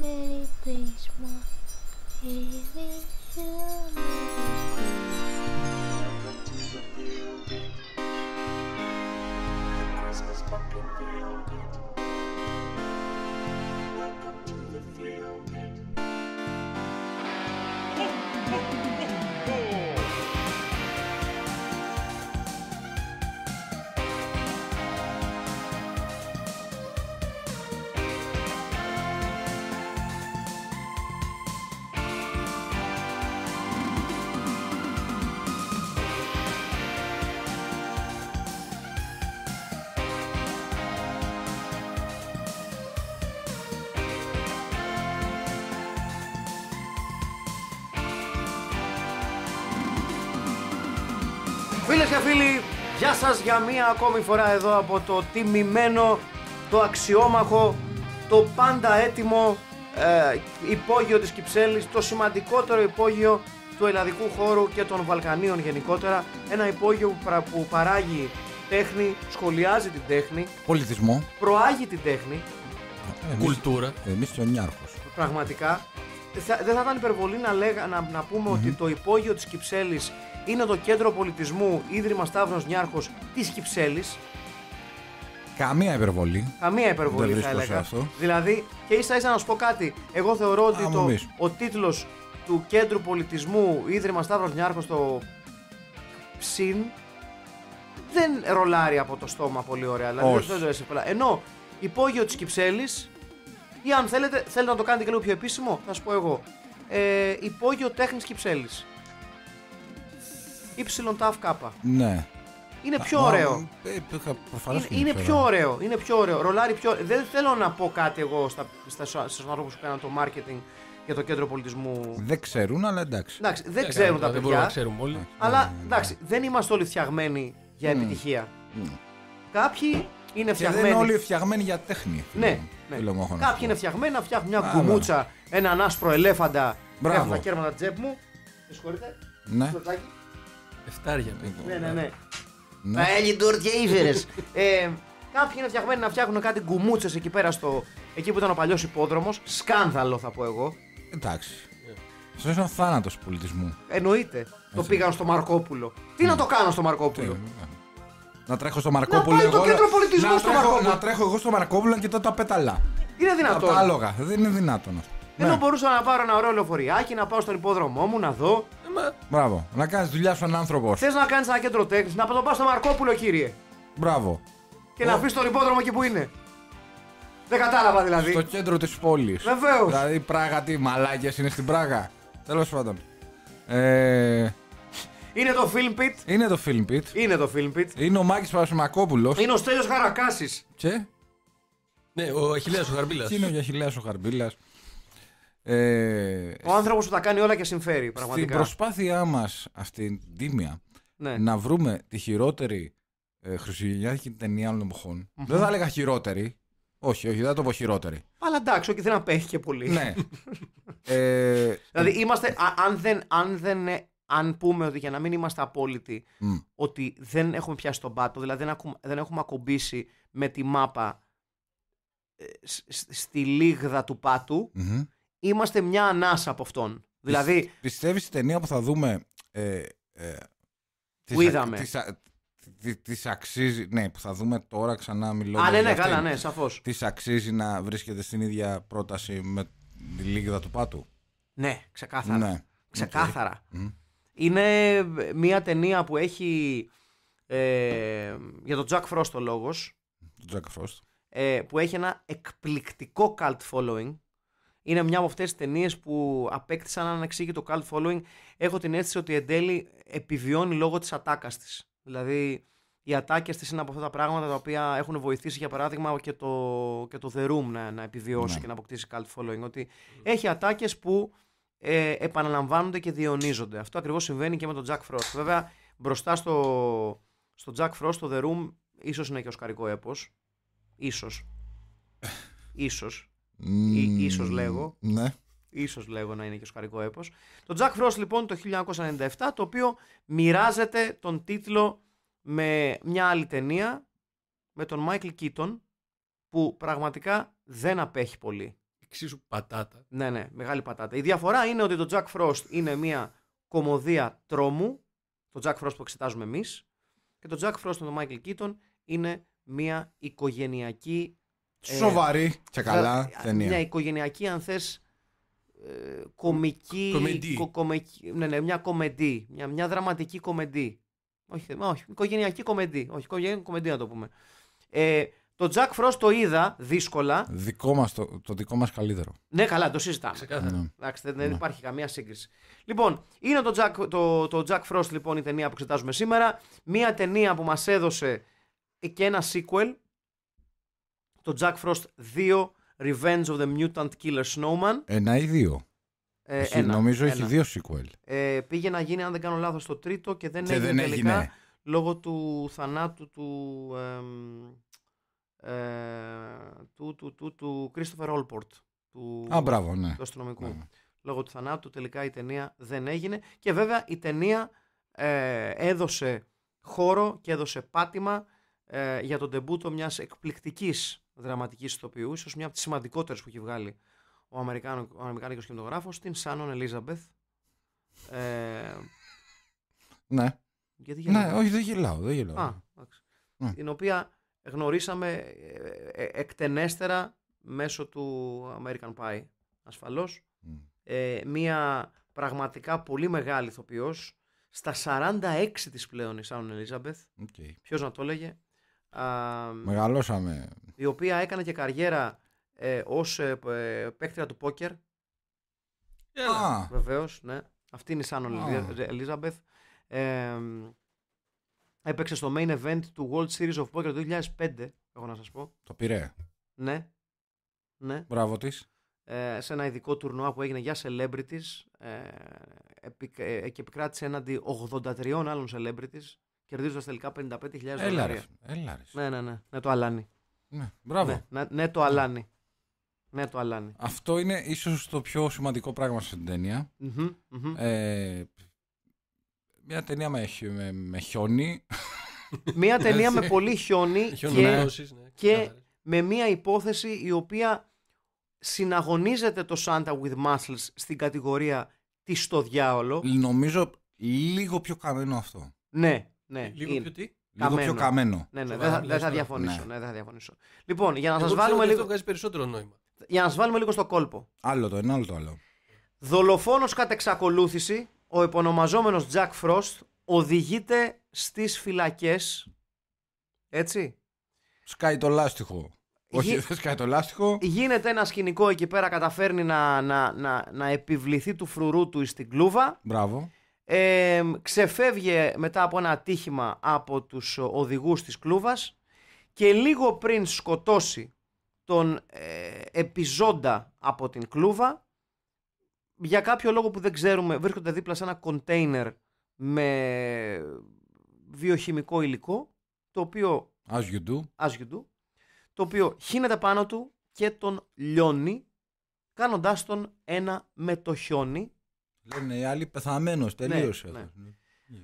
coming. και φίλοι, γεια σας για μία ακόμη φορά εδώ από το τιμημένο, το αξιόμαχο, το πάντα έτοιμο ε, υπόγειο της Κυψέλης, το σημαντικότερο υπόγειο του ελλαδικού χώρου και των Βαλκανίων γενικότερα. Ένα υπόγειο που παράγει τέχνη, σχολιάζει την τέχνη. Πολιτισμό. Προάγει την τέχνη. κουλτούρα. Εμείς και ο Νιάρχος. Πραγματικά. Δεν θα ήταν υπερβολή να, λέγα, να, να πούμε ότι το υπόγειο της Κυψέλης είναι το κέντρο πολιτισμού Ίδρυμα Σταύρος Νιάρχος της Κυψέλης. Καμία υπερβολή. Καμία υπερβολή Δεν θα έλεγα. Αυτό. Δηλαδή, και ίσα ίσα να σου πω κάτι. Εγώ θεωρώ ότι το, ο τίτλος του κέντρου πολιτισμού Ίδρυμα Σταύρος Νιάρχος το ψιν δεν ρολάρει από το στόμα πολύ ωραία. Δηλαδή Όχι. δεν το Ενώ υπόγειο της Κυψέλης, ή αν θέλετε, θέλετε να το κάνετε και λίγο πιο επίσημο, θα σου πω εγώ. Ε, υπόγειο τέχνης Κυψέλης. ΙΤΑΦΚ. Ναι. Είναι πιο ωραίο. Ε, είναι, είναι πιο ωραίο. Είναι πιο ωραίο. Ρολάρι πιο. Δεν θέλω να πω κάτι εγώ στα, στα, στους ανθρώπους που κάναν το marketing για το κέντρο πολιτισμού. Δεν ξέρουν, αλλά εντάξει. εντάξει δεν ξέρουν τα παιδιά. Δεν ξέρουν όλοι. Ναι. Αλλά ναι, ναι, εντάξει, δεν είμαστε όλοι φτιαγμένοι για επιτυχία. Κάποιοι είναι φτιαγμένοι. δεν είναι όλοι φτιαγμένοι για τέχνη. Ναι, Κάποιοι είναι φτιαγμένοι να φτιάχνουν μια κουμούτσα, έναν άσπρο ελέφαντα. Μπράβο. Έχω τα κέρματα τσέπ μου. Με συγχωρείτε. Ναι. Εφτάρια Ναι, ναι, ναι. Παέλι ντουρτ και ήφερε. Ε, κάποιοι είναι φτιαγμένοι να φτιάχνουν κάτι γκουμούτσες εκεί πέρα στο. εκεί που ήταν ο παλιός υπόδρομος. Σκάνδαλο θα πω εγώ. Εντάξει. Σα είναι ο θάνατο πολιτισμού. Εννοείται. Το πήγαν στο Μαρκόπουλο. Τι να το ναι. κάνω στο Μαρκόπουλο. Ναι. Να τρέχω στο Μαρκόπουλο. Να πάει εγώ, να στο τρέχω, Μαρκόπουλο. εγώ στο Μαρκόπουλο και τότε τα πέταλα. Είναι δυνατόν. Τα Δεν είναι δυνατόν αυτό. Ναι. Ενώ μπορούσα να πάρω ένα ωραίο λεωφοριάκι, να πάω στον υπόδρομό μου, να δω. Ε, Μπράβο. Να κάνεις δουλειά σου έναν άνθρωπο. Θες να κάνεις ένα κέντρο τέχνης, να το πας στο Μαρκόπουλο, κύριε. Μπράβο. Και να πει ε. τον υπόδρομο εκεί που είναι. Δεν κατάλαβα δηλαδή. Στο κέντρο της πόλης. Βεβαίως. Δηλαδή, πράγα τι μαλάκια είναι στην πράγα. Τέλος πάντων. Ε... Είναι το Film Είναι το Film Είναι το Film Είναι ο Μάκης Παρασημακόπουλος. Είναι ο Στέλιος Χαρακάσης. Και. Ναι, ο Αχιλέα ο Χαρμπίλας. Είναι ο Αχιλέα ο Χαρμπίλας. Ε, ο άνθρωπος που τα κάνει όλα και συμφέρει, πραγματικά. Στην προσπάθειά μας, την τίμια, ναι. να βρούμε τη χειρότερη ε, χριστουγεννιάτικη ταινία όλων Δεν θα έλεγα χειρότερη. Όχι, όχι, δεν θα το πω χειρότερη. Αλλά εντάξει, όχι, δεν απέχει και πολύ. Ναι. ε, δηλαδή, ε, είμαστε, α, αν, ε, αν, πούμε ότι για να μην είμαστε απόλυτοι, ότι δεν έχουμε πιάσει τον πάτο, δηλαδή δεν, δεν έχουμε ακουμπήσει με τη μάπα ε, στη λίγδα του πατου είμαστε μια ανάσα από αυτόν. Δηλαδή. Πιστεύει η ταινία που θα δούμε. Ε, ε που είδαμε. Τις, αξίζει. Ναι, που θα δούμε τώρα ξανά μιλώντας. Α, ναι, ναι, καλά, ναι, σαφώς. Τη αξίζει να βρίσκεται στην ίδια πρόταση με τη λίγδα του πάτου. Ναι, ξεκάθαρα. Ναι, ξεκάθαρα. Είναι μια ταινία που έχει. Ε, για τον Τζακ Frost ο λόγος. Jack Frost. που έχει ένα εκπληκτικό cult following είναι μια από αυτές τις ταινίες που απέκτησαν έναν εξήγητο cult following. Έχω την αίσθηση ότι εν τέλει επιβιώνει λόγω της ατάκας της. Δηλαδή, οι ατάκες της είναι από αυτά τα πράγματα τα οποία έχουν βοηθήσει, για παράδειγμα, και το, και το The Room να, να επιβιώσει ναι. και να αποκτήσει cult following. Ότι έχει ατάκες που ε, επαναλαμβάνονται και διονίζονται. Αυτό ακριβώς συμβαίνει και με τον Jack Frost. Βέβαια, μπροστά στο, στο Jack Frost, το The Room, ίσως είναι και σκαρικό έπο. σω. Ίσως. ίσως. Mm, ίσως λέγω. Ναι. Ίσως λέγω να είναι και σκαρικό έπος. Το Jack Frost λοιπόν το 1997 το οποίο μοιράζεται τον τίτλο με μια άλλη ταινία με τον Μάικλ Keaton που πραγματικά δεν απέχει πολύ. Εξίσου πατάτα. Ναι, ναι, μεγάλη πατάτα. Η διαφορά είναι ότι το Jack Frost είναι μια κομμωδία τρόμου, το Jack Frost που εξετάζουμε εμείς, και το Jack Frost με τον Μάικλ Keaton είναι μια οικογενειακή ε, Σοβαρή και καλά ταινία. Μια οικογενειακή, αν θες, ε, κομική. Κομεντή. Κο, ναι, ναι, μια κομεντή. Μια, μια δραματική κομεντή. Όχι, όχι, οικογενειακή κομεντή. Όχι, οικογενειακή κομεντή να το πούμε. Ε, το Jack Frost το είδα δύσκολα. Δικό μας, το, το δικό μας καλύτερο. Ναι, καλά, το συζητάμε. Ναι. Εντάξει, δεν ναι. υπάρχει καμία σύγκριση. Λοιπόν, είναι το Jack, το, το Jack Frost λοιπόν η ταινία που εξετάζουμε σήμερα. Μία ταινία που μας έδωσε και ένα sequel το Jack Frost 2 Revenge of the Mutant Killer Snowman. Ένα ή δύο. Ε, έχει, ένα, νομίζω έχει δύο sequel. Ε, πήγε να γίνει, αν δεν κάνω λάθος, το τρίτο και δεν έγινε τελικά λόγω του θανάτου του. Ε, του, του, του, του Christopher Allport του, Α, μπράβο, ναι. αστυνομικού ναι. λόγω του θανάτου τελικά η ταινία δεν έγινε και βέβαια η ταινία ε, έδωσε χώρο και έδωσε πάτημα ε, για τον τεμπούτο μιας εκπληκτικής δραματικής ηθοποιούς, ίσω μια από τις σημαντικότερες που έχει βγάλει ο Αμερικάνικο Αμερικάνικος κινηματογράφος, την Σάνον Ελίζαμπεθ. Ε... Ναι. Ναι, όχι, δεν γελάω. Δεν γελάω. Α, ναι. Την οποία γνωρίσαμε ε, ε, εκτενέστερα μέσω του American Pie, ασφαλώς. Ε, μία πραγματικά πολύ μεγάλη ηθοποιός, στα 46 της πλέον η Σάνων Ελίζαμπεθ. Okay. Ποιος να το έλεγε, Μεγαλώσαμε. Η οποία έκανε και καριέρα ε, ως ε, ε παίκτρια του πόκερ. Α, Βεβαίως, ναι. Αυτή είναι η Σάνον Ελίζαμπεθ. έπαιξε στο main event του World Series of Poker το 2005, έχω να σας πω. Το πήρε. Ναι. ναι. Μπράβο της. Ε, σε ένα ειδικό τουρνουά που έγινε για celebrities ε, ε και επικράτησε έναντι 83 άλλων celebrities κερδίζοντας τελικά 55.000 δολάρια. Έλα, Ναι, ναι, ναι. Ναι, το αλάνι. Ναι, μπράβο. Ναι, ναι το ναι. αλάνι. Ναι, το αλάνι. Αυτό είναι ίσως το πιο σημαντικό πράγμα στην ταινια ε, μια ταινία με, χιόνι. μια ταινία με πολύ χιόνι και, ναι, και με μια υπόθεση η οποία συναγωνίζεται το Santa with Muscles στην κατηγορία τη στο διάολο. Νομίζω λίγο πιο καμένο αυτό. Ναι, ναι, λίγο πιο τι. Λίγο πιο καμένο. Ναι ναι, ναι, ναι, δεν θα, θα, διαφωνήσω. Ναι. θα διαφωνήσω. Λοιπόν, για να σα βάλουμε λίγο. περισσότερο νόημα. Για να σας βάλουμε λίγο στο κόλπο. Άλλο το ένα, άλλο το άλλο. Δολοφόνος κατά εξακολούθηση, ο επωνομαζόμενο Jack Frost οδηγείται στις φυλακές. Έτσι. Σκάει το λάστιχο. Όχι, δεν σκάει το λάστιχο. Γίνεται ένα σκηνικό εκεί πέρα, καταφέρνει να, να, να, να επιβληθεί του φρουρού του στην κλούβα. Μπράβο. Ε, ξεφεύγε μετά από ένα ατύχημα από τους οδηγούς της κλούβας και λίγο πριν σκοτώσει τον ε, επιζώντα από την κλούβα για κάποιο λόγο που δεν ξέρουμε βρίσκονται δίπλα σε ένα κοντέινερ με βιοχημικό υλικό το οποίο as you As you do το οποίο χύνεται πάνω του και τον λιώνει κάνοντάς τον ένα μετοχιόνι Λένε οι άλλοι πεθαμένος, ναι, τελείωσε. Ναι, ναι.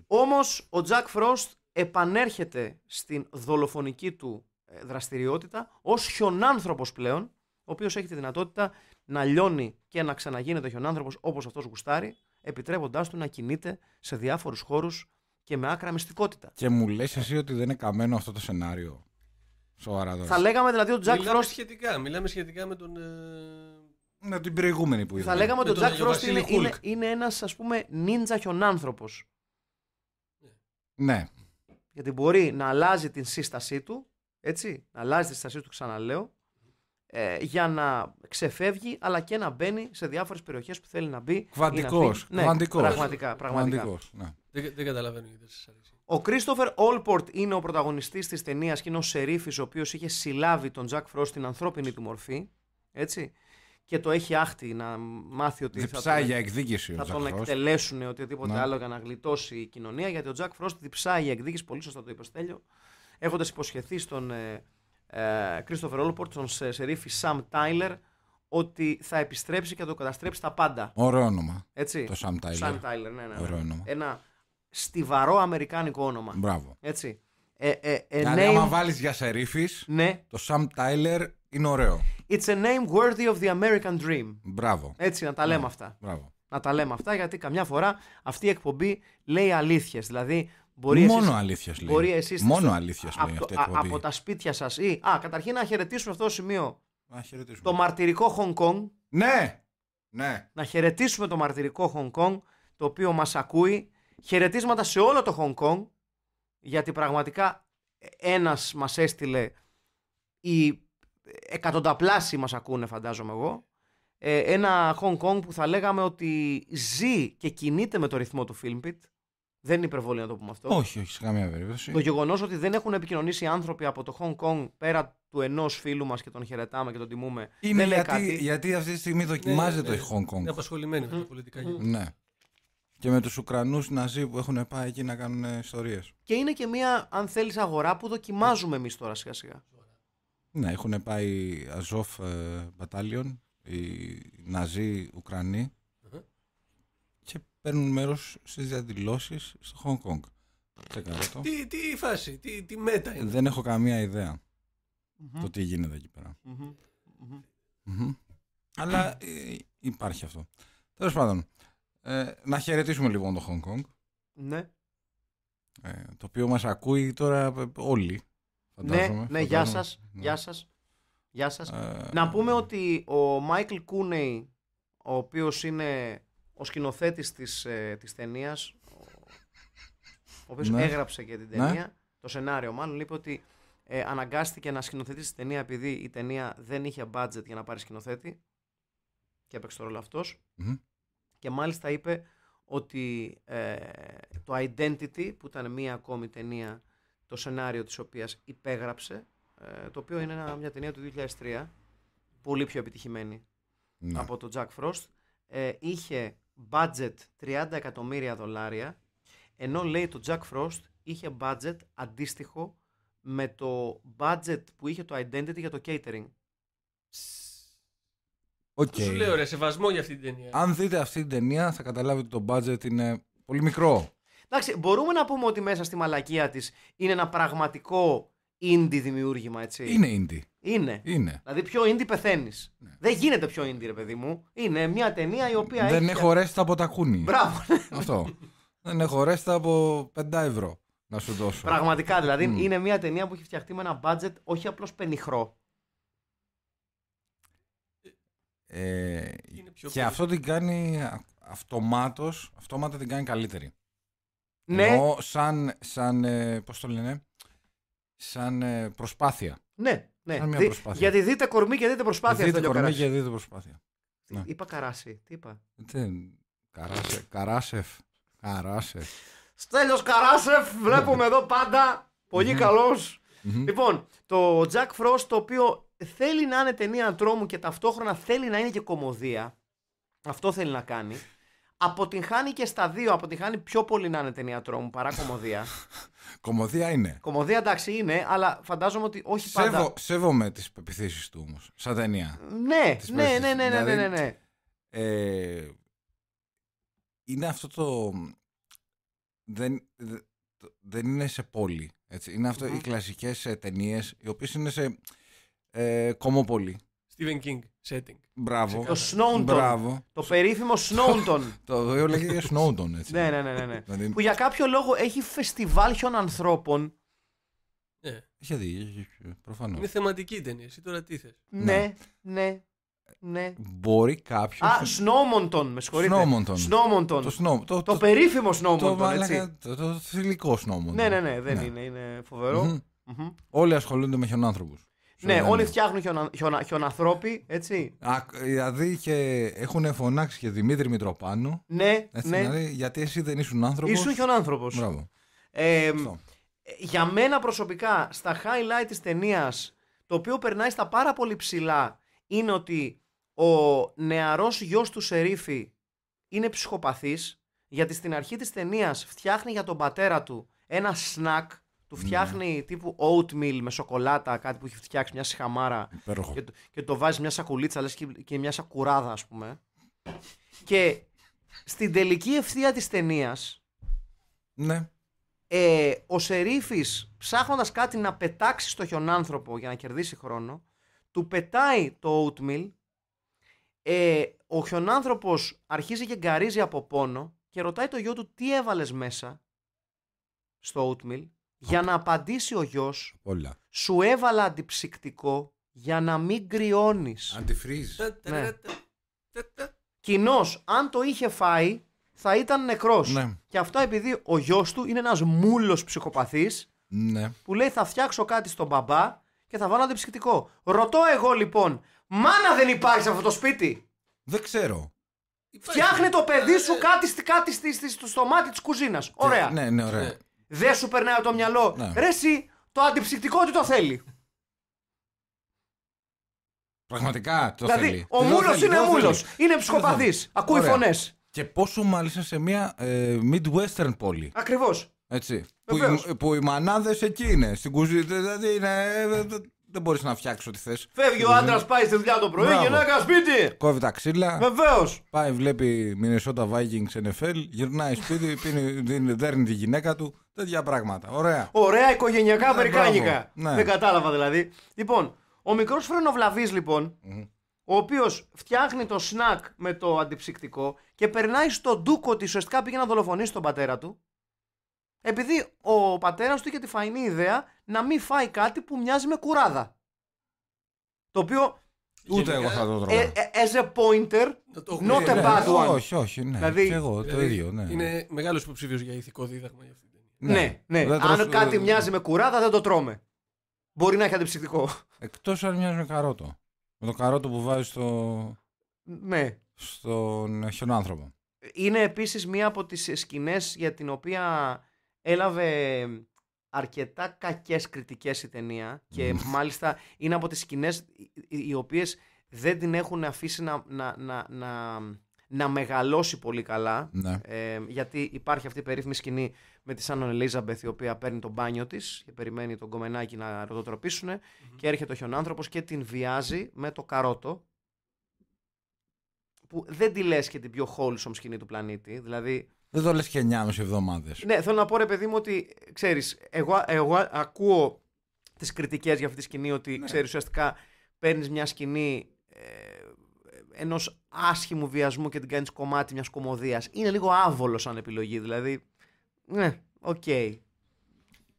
Όμως ο Τζακ Φρόστ επανέρχεται στην δολοφονική του ε, δραστηριότητα ως χιονάνθρωπος πλέον, ο οποίος έχει τη δυνατότητα να λιώνει και να ξαναγίνεται χιονάνθρωπος όπως αυτός γουστάρει, επιτρέποντάς του να κινείται σε διάφορους χώρους και με άκρα μυστικότητα. Και μου λες εσύ ότι δεν είναι καμένο αυτό το σενάριο. Σοβαρά Θα λέγαμε δηλαδή ότι ο Τζακ Φρόστ. Μιλάμε σχετικά με τον. Ε, ναι, την προηγούμενη που είδα. Θα λέγαμε ε, ότι ο Τζακ Frost είναι, είναι, είναι ένας ας πούμε νίντζα χιονάνθρωπος. Ναι. Γιατί μπορεί να αλλάζει την σύστασή του, έτσι, να αλλάζει τη σύστασή του, ξαναλέω, ε, για να ξεφεύγει αλλά και να μπαίνει σε διάφορες περιοχές που θέλει να μπει. Κβαντικό. Ναι, πραγματικά. πραγματικά. Ναι. Δεν, δεν καταλαβαίνω γιατί σας αρέσει. Ο Κρίστοφερ Όλπορτ είναι ο πρωταγωνιστής της ταινίας και είναι ο σερίφης ο οποίος είχε συλλάβει τον Τζακ Φρόστ στην ανθρώπινη του μορφή. Έτσι και το έχει άχτη να μάθει ότι διψάει θα, τον, για θα εκτελέσουν οτιδήποτε άλλο για να γλιτώσει η κοινωνία. Γιατί ο Τζακ Φρόστ διψάει για εκδίκηση, πολύ σωστά το είπε Στέλιο, έχοντας υποσχεθεί στον Κρίστοφερ ε, Όλπορτ, ε, τον σε, σερίφη Σαμ Τάιλερ, ότι θα επιστρέψει και θα το καταστρέψει τα πάντα. Ωραίο όνομα. Έτσι. Το Σαμ Τάιλερ. ναι, ναι, ναι. Ένα στιβαρό αμερικάνικο όνομα. Μπράβο. Έτσι. Ε, ε, ε, δηλαδή, name... άμα βάλεις για σερίφης, ναι. το Sam Tyler είναι ωραίο. It's a name worthy of the American dream. Μπράβο. Έτσι, να τα λέμε αυτά. Μπράβο. Να τα λέμε αυτά, γιατί καμιά φορά αυτή η εκπομπή λέει αλήθειες. Δηλαδή, Μπορεί Μόνο εσείς, λέει. Μπορεί εσείς Μόνο αλήθειες αλήθειες λέει από, εκπομπή από τα σπίτια σας ή... Α, καταρχήν να χαιρετήσουμε αυτό το σημείο. Να χαιρετήσουμε. Το μαρτυρικό Χονγκ Κονγκ. Ναι. ναι. Να χαιρετήσουμε το μαρτυρικό Χονγκ Κονγκ, το οποίο μας ακούει. Χαιρετίσματα σε όλο το Χονγκ Κονγκ γιατί πραγματικά ε, ένας μας έστειλε οι εκατονταπλάσιοι μας ακούνε φαντάζομαι εγώ ε, ένα Hong Kong που θα λέγαμε ότι ζει και κινείται με το ρυθμό του Filmpit δεν είναι υπερβολή να το πούμε αυτό. Όχι, όχι, σε καμία περίπτωση. Το γεγονός ότι δεν έχουν επικοινωνήσει άνθρωποι από το Hong Kong πέρα του ενός φίλου μας και τον χαιρετάμε και τον τιμούμε. Είναι δεν γιατί, κάτι. γιατί αυτή τη στιγμή ναι, δοκιμάζεται ναι, το Hong Kong. Είναι απασχολημένοι με τα πολιτικά γεγονότα. Ναι. Και με τους Ουκρανούς Ναζί που έχουν πάει εκεί να κάνουν ιστορίες. Και είναι και μια, αν θέλεις, αγορά που δοκιμάζουμε εμείς τώρα σιγά-σιγά. Ναι, έχουν πάει Αζόφ Μπατάλιον, ε, οι Ναζί και παίρνουν μέρος στις διαδηλώσεις στο Χονγκ Κονγκ. Τι, τι φάση, τι, τι μέτα είναι. Δεν έχω καμία ιδέα το τι γίνεται εκεί Αλλά ε, υπάρχει αυτό. Τέλος πάντων, ε, να χαιρετήσουμε λοιπόν το Hong Κονγκ. Ναι. Ε, το οποίο μας ακούει τώρα ε, όλοι. Φαντάζομαι, ναι, ναι γεια σας. Ναι. Γεια σας. Γεια σας. Ε, να πούμε ότι ο Μάικλ Κούνεϊ, ο οποίος είναι ο σκηνοθέτης της, της ταινίας, ο οποίος ναι. έγραψε και την ναι. ταινία, το σενάριο μάλλον, είπε ότι αναγκάστηκε να σκηνοθετήσει την ταινία επειδή η ταινία δεν είχε budget για να πάρει σκηνοθέτη και έπαιξε το ρόλο και μάλιστα είπε ότι ε, το Identity που ήταν μία ακόμη ταινία το σενάριο της οποίας υπέγραψε ε, το οποίο είναι μια ταινία του 2003 πολύ πιο επιτυχημένη ναι. από τον Jack Frost ε, είχε budget 30 εκατομμύρια δολάρια ενώ λέει το Jack Frost είχε budget αντίστοιχο με το budget που είχε το Identity για το catering. Okay. Σου λέω ρε, σεβασμό για αυτή την ταινία. Αν δείτε αυτή την ταινία, θα καταλάβετε ότι το budget είναι πολύ μικρό. Εντάξει, μπορούμε να πούμε ότι μέσα στη μαλακία της είναι ένα πραγματικό indie δημιούργημα, έτσι. Είναι indie. Είναι. είναι. Δηλαδή, πιο indie πεθαίνεις. Ναι. Δεν γίνεται πιο indie, ρε παιδί μου. Είναι μια ταινία η οποία. Δεν έχει... έχω ρέστα από τα κούνη. Μπράβο. Ναι. Αυτό. Δεν έχω ρέστα από 5 ευρώ να σου δώσω. Πραγματικά δηλαδή είναι μια ταινία που έχει φτιαχτεί με ένα budget όχι απλώς πενιχρό. Ε, και αυτό την κάνει αυτομάτως, αυτόματα την κάνει καλύτερη. Ναι. Ενώ σαν, σαν ε, πώς το λένε, σαν ε, προσπάθεια. Ναι, ναι. Σαν μια προσπάθεια. Γιατί δείτε κορμί και δείτε προσπάθεια. Δείτε κορμί καράσι. και δείτε προσπάθεια. Τι, ναι. Είπα καράσι, τι είπα. καράσε, καράσεφ. Καράσεφ. Στέλιος Καράσεφ, βλέπουμε εδώ πάντα. Πολύ καλός. Λοιπόν, το Jack Frost το οποίο θέλει να είναι ταινία τρόμου και ταυτόχρονα θέλει να είναι και κομμωδία. Αυτό θέλει να κάνει. Αποτυγχάνει και στα δύο. Αποτυγχάνει πιο πολύ να είναι ταινία τρόμου παρά κομμωδία. κομμωδία είναι. Κομμωδία εντάξει είναι, αλλά φαντάζομαι ότι όχι πάντα. Σέβομαι τις πεπιθήσεις του όμως. Σαν ταινία. Ναι ναι ναι, ναι, ναι, ναι, ναι, δηλαδή, ναι, ναι, ναι, ναι. είναι αυτό το. Δεν, δεν είναι σε πόλη. Έτσι. Είναι οι κλασικές ε, ταινίες, οι οποίες είναι σε ε, κομμόπολη. Stephen King setting. Μπράβο. Το Snowton. Μπράβο. Το περίφημο Snowton. το βιβλίο λέγεται Snowton, έτσι. ναι, ναι, ναι. ναι, ναι. Δηλαδή- που για κάποιο λόγο έχει φεστιβάλ ανθρώπων. Ναι. Έχει δει, προφανώς. Είναι θεματική ταινία. Εσύ τώρα τι θες. Ναι, ναι, ναι. Ναι. Μπορεί κάποιος. Α, Snowmonton, με συγχωρείτε. Snowmonton. Snowmonton. Το, snow, το, το, περίφημο Snowmonton. Το, έτσι. Το, το θηλυκό Snowmonton. Ναι, ναι, ναι, δεν ναι. είναι, είναι φοβερό. Όλοι ασχολούνται με χιονάνθρωπους. Ναι, όλοι φτιάχνουν χιονα, έτσι. Α, δηλαδή και έχουν φωνάξει και Δημήτρη Μητροπάνου. Ναι, ναι. Δηλαδή, γιατί εσύ δεν ήσουν άνθρωπος. Ήσουν χιονάνθρωπος. Ε, για μένα προσωπικά, στα highlight της ταινίας, το οποίο περνάει στα πάρα πολύ ψηλά, είναι ότι ο νεαρός γιος του Σερίφη είναι ψυχοπαθής γιατί στην αρχή της ταινίας φτιάχνει για τον πατέρα του ένα σνακ του φτιάχνει ναι. τύπου oatmeal με σοκολάτα, κάτι που έχει φτιάξει μια σιχαμάρα. Και, το, και το βάζει μια σακουλίτσα, λες και, μια σακουράδα, ας πούμε. Και στην τελική ευθεία της ταινίας. Ναι. Ε, ο Σερίφης ψάχνοντας κάτι να πετάξει στο χιονάνθρωπο για να κερδίσει χρόνο, του πετάει το oatmeal. Ε, ο χιονάνθρωπος αρχίζει και γκαρίζει από πόνο και ρωτάει το γιο του τι έβαλες μέσα στο oatmeal για να απαντήσει ο γιος, σου έβαλα αντιψυκτικό για να μην κρυώνεις. Αντιφρίζ. Ναι. Κοινώ, αν το είχε φάει, θα ήταν νεκρός. Ναι. Και αυτό επειδή ο γιος του είναι ένας μούλος ψυχοπαθής ναι. που λέει θα φτιάξω κάτι στον μπαμπά και θα βάλω αντιψυκτικό. Ρωτώ εγώ λοιπόν, μάνα δεν υπάρχει σε αυτό το σπίτι. Δεν ξέρω. Φτιάχνει το παιδί ε, σου ε, ε. κάτι, κάτι, στο μάτι της κουζίνας. Ωραία. Ναι, ναι, ωραία. Δεν σου περνάει από το μυαλό. Ναι. Ρε εσύ, το αντιψυκτικό τι το θέλει. Πραγματικά το δηλαδή, θέλει. Ο μούλο είναι μούλος. Είναι ψυχοπαθής. Ακούει φωνές. Και πόσο μάλιστα σε μια ε, Midwestern πόλη. Ακριβώς. Έτσι. Που, οι, που οι μανάδες εκεί είναι. Στην κουζίνα. Δηλαδή ε, Δεν μπορείς να φτιάξεις ό,τι θες. Φεύγει ο άντρας, πάει στη δουλειά το πρωί, Μπράβο. γυναίκα σπίτι. Κόβει τα ξύλα. Βεβαίως. Πάει, βλέπει Minnesota Vikings NFL, γυρνάει σπίτι, πίνει, δέρνει τη γυναίκα του, Τέτοια πράγματα. Ωραία. Ωραία, οικογενειακά ε, ναι, αμερικάνικα. Δεν κατάλαβα δηλαδή. Λοιπόν, ο μικρός φρενοβλαβής λοιπόν, ο οποίος φτιάχνει το σνακ με το αντιψυκτικό και περνάει στον ντούκο ότι ουσιαστικά πήγε να δολοφονήσει τον πατέρα του. Επειδή ο πατέρας του είχε τη φαϊνή ιδέα να μην φάει κάτι που μοιάζει με κουράδα. Το οποίο. Ούτε εγώ θα το τρώω. Ε, ε, as a pointer, not a bad one. Όχι, όχι, ναι. Δηλαδή, εγώ το δηλαδή, ίδιο. Ναι. Είναι μεγάλος υποψήφιος για ηθικό δίδαγμα για αυτή ναι, ναι. ναι. αν κάτι μοιάζει με κουράδα δεν το τρώμε. Μπορεί να έχει αντιψυκτικό. Εκτός αν μοιάζει με καρότο. Με το καρότο που βάζεις στο. Ναι. Στον άνθρωπο Είναι επίσης μία από τις σκηνές για την οποία έλαβε αρκετά κακές κριτικές η ταινία. Και μάλιστα είναι από τις σκηνές οι οποίες δεν την έχουν αφήσει να, να, να, να να μεγαλώσει πολύ καλά. Ε, γιατί υπάρχει αυτή η περίφημη σκηνή με τη Σάνων Ελίζαμπεθ, η οποία παίρνει το μπάνιο της και περιμένει τον κομμενάκι να ροδοτροπήσουν mm Mm-hmm. Και έρχεται ο χιονάνθρωπο και την βιάζει με το καρότο. Που δεν τη λες και την πιο wholesome σκηνή του πλανήτη. Δηλαδή, δεν το λες και 9,5 εβδομάδες. Ναι, θέλω να πω ρε παιδί μου ότι ξέρεις, εγώ, εγώ ακούω τις κριτικές για αυτή τη σκηνή ότι ναι. ξέρεις ουσιαστικά παίρνεις μια σκηνή ε, ενός άσχημου βιασμού και την κάνεις κομμάτι μιας κομμωδίας. Είναι λίγο άβολο σαν επιλογή, δηλαδή. Ναι, οκ. Okay.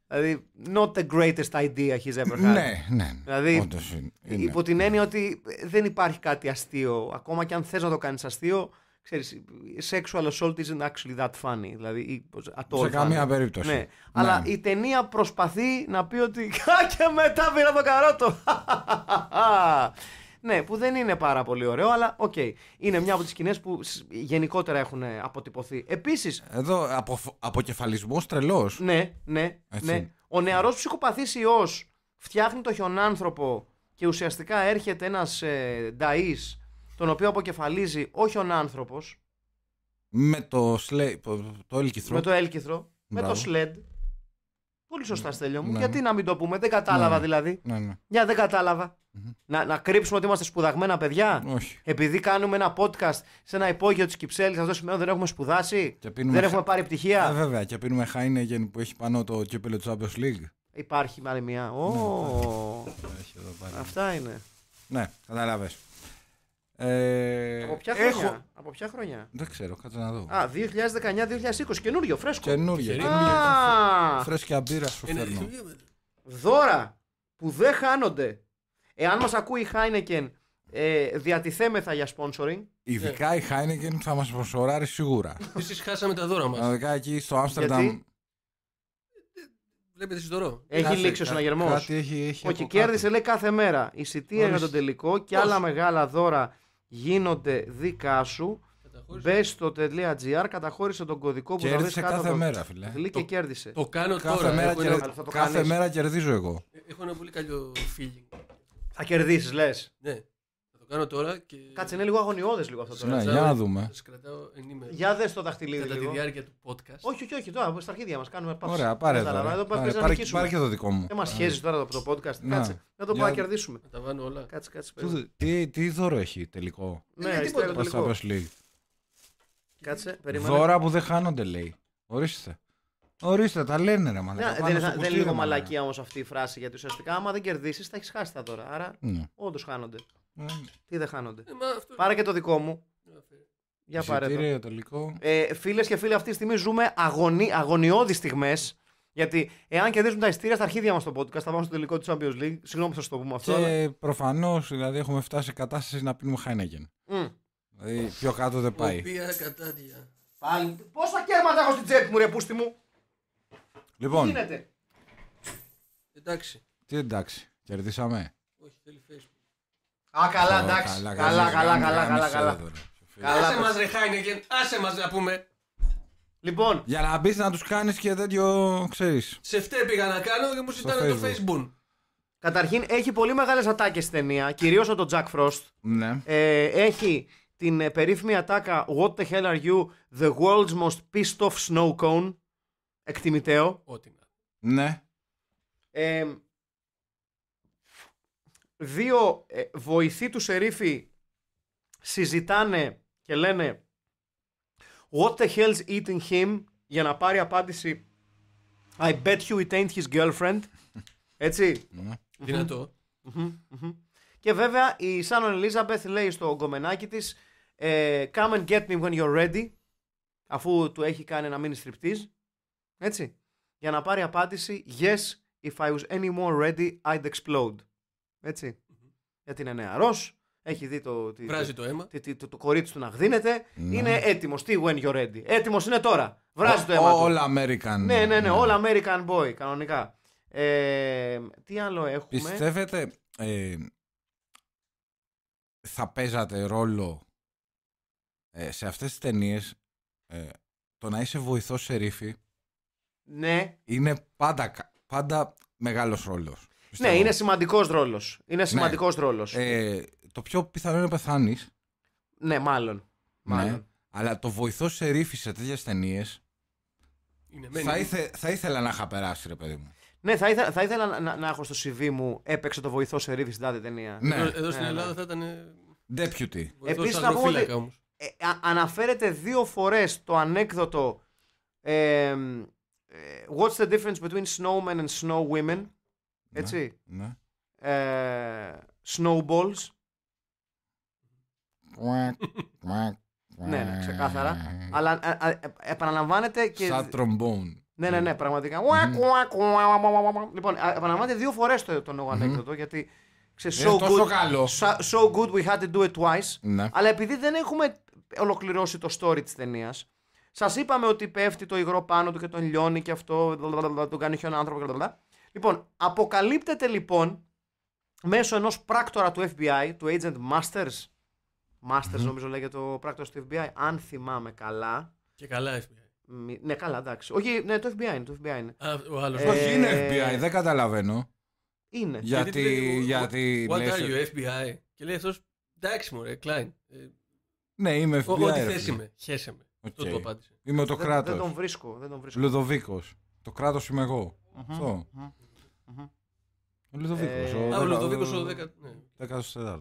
Δηλαδή, not the greatest idea he's ever had. Ναι, ναι. ναι. Δηλαδή, Όντως υπό την έννοια ότι δεν υπάρχει κάτι αστείο. Ακόμα και αν θες να το κάνεις αστείο, ξέρεις, sexual assault isn't actually that funny. Δηλαδή, at Σε καμία περίπτωση. Ναι. ναι. Αλλά η ταινία προσπαθεί να πει ότι. και μετά πήρα το καρότο. Ναι, που δεν είναι πάρα πολύ ωραίο, αλλά οκ. είναι μια από τις σκηνές που γενικότερα έχουν ε, αποτυπωθεί. Επίσης. Εδώ απο, αποκεφαλισμός τρελός. Ναι, ναι, ναι. Ο νεαρός ψυχοπαθής ιός φτιάχνει το χιονάνθρωπο και ουσιαστικά έρχεται ένας ε, τον οποίο αποκεφαλίζει ο χιονάνθρωπος. Με το, σλε... το έλκυθρο. Με το έλκυθρο. Με το σλεντ. Πολύ σωστά, ναι. Στέλιο μου. Ναι. Γιατί να μην το πούμε, δεν κατάλαβα ναι. δηλαδή. Ναι, ναι. Για δεν καταλαβα Να, να κρύψουμε ότι είμαστε σπουδαγμένα παιδιά. Όχι. Επειδή κάνουμε ένα podcast σε ένα υπόγειο της Κυψέλης, αυτό σημαίνει δεν έχουμε σπουδάσει. Δεν έχουμε πάρει πτυχία. Ε, βέβαια, και πίνουμε Χάινεγεν που έχει πάνω το κύπελο του Champions League. Υπάρχει άλλη μια. Oh. Αυτά είναι. Ναι, καταλάβες. Ε, από, ποια έχω... χρονιά, από ποια χρονιά. Δεν ξέρω, κάτσε να δω. Α, 2019-2020, καινούριο, φρέσκο. Καινούριο. Α, φρέσκια μπύρα σου φέρνω. Δώρα που δεν χάνονται. Εάν μας ακούει η Heineken, ε, διατηθέμεθα για sponsoring. Ειδικά η Heineken θα μας προσωράρει σίγουρα. Εσείς χάσαμε τα δώρα μας. Ειδικά εκεί στο Άμστερνταμ. Βλέπετε δωρο. Έχει λήξει ο συναγερμό. Όχι, κέρδισε λέει κάθε μέρα. Η Εισιτήρια έγινε τον τελικό και άλλα μεγάλα δώρα γίνονται δικά σου. Μπε στο.gr, καταχώρησε τον κωδικό που κέρδισε θα κάθε μέρα, φίλε. και κέρδισε. Το κάνω κάθε τώρα. Μέρα κερ... κάθε μέρα κερδίζω εγώ. Ε, έχω ένα πολύ καλό feeling. Θα κερδίσεις, λες. Ναι κάνω τώρα. Και... Κάτσε, είναι λίγο αγωνιώδες λίγο αυτό τώρα. Ναι, για να δούμε. κρατάω ενήμερο. Για δες το δαχτυλίδι. Κατά λίγο. τη διάρκεια του podcast. Όχι, όχι, όχι. Τώρα στα αρχίδια μας κάνουμε πάψη. Ωραία, πάρε εδώ. Πάρε, πάρε, πάρε, πάρε και το δικό μου. Δεν μας χέζει τώρα το, το podcast. Να. Κάτσε. Να το πάμε να κερδίσουμε. τα βάλω όλα. Κάτσε, κάτσε. Τι, τι δώρο έχει τελικό. Ναι, τίποτα. Το Champions Κάτσε, περίμενε. Δώρα που δεν χάνονται λέει. Ορίστε. Ορίστε, τα λένε ρε μαλακά. Ναι, δεν είναι λίγο μαλακία όμως αυτή η φράση γιατί ουσιαστικά άμα δεν κερδίσεις θα έχεις χάσει τα δώρα. Άρα ναι. όντως χάνονται. Ναι. Τι δεν χάνονται. Ε, Πάρα και το δικό μου. Ε, Για πάρε το. Ε, φίλες και φίλοι, αυτή τη στιγμή ζούμε αγωνι... αγωνιώδεις στιγμές. Γιατί εάν κερδίζουν τα ειστήρια στα αρχίδια μας στο podcast, θα πάμε στο τελικό του Champions League. Συγγνώμη που σας το πούμε αυτό. Και αλλά... προφανώς δηλαδή έχουμε φτάσει σε κατάσταση να πίνουμε Heineken Mm. Δηλαδή πιο κάτω δεν πάει. Οποία κατάδια. Πάλι. Πόσα κέρματα έχω στην τσέπη μου, ρε πούστη μου. Λοιπόν. Τι γίνεται. Εντάξει. Τι εντάξει. Κερδίσαμε. Όχι, θέλει Facebook. Α, καλά, εντάξει. Καλά, καλά, καλά, καλά. Καλά, Άσε μας ρε Χάινεγεν, άσε μας να πούμε. Λοιπόν. Για να μπεις να τους κάνεις και τέτοιο, ξέρεις Σε φταίει πήγα να κάνω και μου ζητάνε το Facebook. Καταρχήν έχει πολύ μεγάλες ατάκες στην ταινία, κυρίως από τον Jack Frost. Ναι. Ε, έχει την ε, περίφημη ατάκα What the hell are you, the world's most pissed off snow cone. Εκτιμητέο. Ό,τι να. Ναι. Ε, Δύο ε, βοηθοί του Σερίφη συζητάνε και λένε What the hell's eating him για να πάρει απάντηση I bet you it ain't his girlfriend. Έτσι. Ναι. δυνατο Και βέβαια η Σάνον Ελίζαμπεθ λέει στο γκομενάκι της ε, Come and get me when you're ready αφού του έχει κάνει ένα mini στριπτής. Έτσι. Για να πάρει απάντηση Yes, if I was any more ready, I'd explode ετσι mm-hmm. Γιατί είναι νεαρός, έχει δει το, τη, Βράζει το, αίμα. Τη, το, το κορίτσι του να γδύνεται. Ναι. Είναι έτοιμος. Τι when you're ready. Έτοιμος είναι τώρα. Βράζει oh, το αίμα. All American. Ναι, ναι, ναι. ναι. American boy, κανονικά. Ε, τι άλλο έχουμε. Πιστεύετε. Ε, θα παίζατε ρόλο ε, σε αυτές τις ταινίες ε, το να είσαι βοηθός σε ρήφη ναι. είναι πάντα, πάντα μεγάλος ρόλος. Ναι, είναι σημαντικός ρόλος. Είναι σημαντικό ναι. ρόλος. Ε, το πιο πιθανό είναι να πεθάνεις. Ναι, μάλλον. Ναι, μάλλον. Αλλά το βοηθό σε ρήφη σε τέτοιες ταινίες. Θα, ήθε, θα ήθελα να είχα περάσει, ρε παιδί μου. Ναι, θα ήθελα, θα ήθελα να, να, έχω στο CV μου έπαιξε το βοηθό σε ρήφη στην τάδε ταινία. Ναι. Εδώ, στην ναι, ναι. Ελλάδα θα ήταν. Deputy. Επίση να πω ότι ε, αναφέρεται δύο φορές το ανέκδοτο. Ε, ε, What's the difference between snowmen and snow women έτσι. Ναι. Ε, snowballs. ναι, ναι, ξεκάθαρα. Αλλά ε, ε, ε, επαναλαμβάνεται και. Σαν τρομπόν. Ναι, ναι, ναι, πραγματικά. Λοιπόν, επαναλαμβάνεται δύο φορές το νέο ανέκδοτο γιατί. So good, so good we had to do it twice. Ναι. Αλλά επειδή δεν έχουμε ολοκληρώσει το story της ταινίας, σας είπαμε ότι πέφτει το υγρό πάνω του και τον λιώνει και αυτό, τον κάνει χιον άνθρωπο κλπ. Λοιπόν, αποκαλύπτεται λοιπόν μέσω ενός πράκτορα του FBI, του Agent Masters. Masters, mm-hmm. νομίζω λέγεται το πράκτορα του FBI, αν θυμάμαι καλά. Και καλά FBI. Ναι, καλά, εντάξει. Όχι, ναι, το FBI είναι. Το FBI είναι. Α, ο άλλος. Ε, Όχι, είναι FBI, δεν καταλαβαίνω. Είναι. Γιατί. γιατί, γιατί what, what are you, FBI? Και λέει αυτός, εντάξει, μωρέ, Klein. Ε, ναι, είμαι FBI. Ό,τι θες είμαι. με. Okay. Το, το απάντησε. Είμαι το κράτος. Δεν, τον βρίσκω. Δεν τον βρίσκω. Λουδοβίκος. Το κράτος είμαι εγώ. Αυτό. Ο Λουδοβίκος. Ο Λουδοβίκος ε, ο 14ος.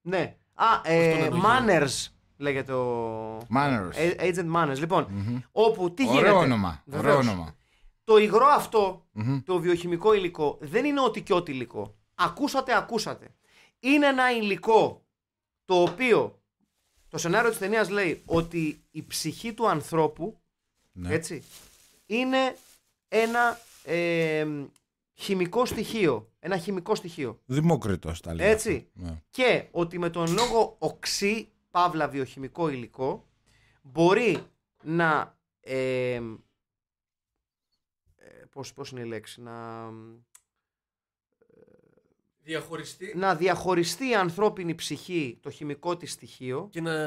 Ναι. ναι. Α, ε, Manners λέγεται ο... Manners. Ε, Agent Manners. Λοιπόν, όπου τι γίνεται. Ωραίο όνομα. Το υγρό αυτό, το βιοχημικό υλικό, δεν είναι ό,τι και ό,τι υλικό. Ακούσατε, ακούσατε. Είναι ένα υλικό το οποίο το σενάριο της ταινίας λέει ότι η ψυχή του ανθρώπου ναι. έτσι, είναι ένα ε, χημικό στοιχείο. Ένα χημικό στοιχείο. Δημόκριτος τα λέει. Έτσι. Ναι. Και ότι με τον λόγο οξύ, παύλα βιοχημικό υλικό, μπορεί να. Ε, ε, πώς, πώς είναι η λέξη, να... Ε, διαχωριστεί. Να διαχωριστεί η ανθρώπινη ψυχή το χημικό της στοιχείο. Και να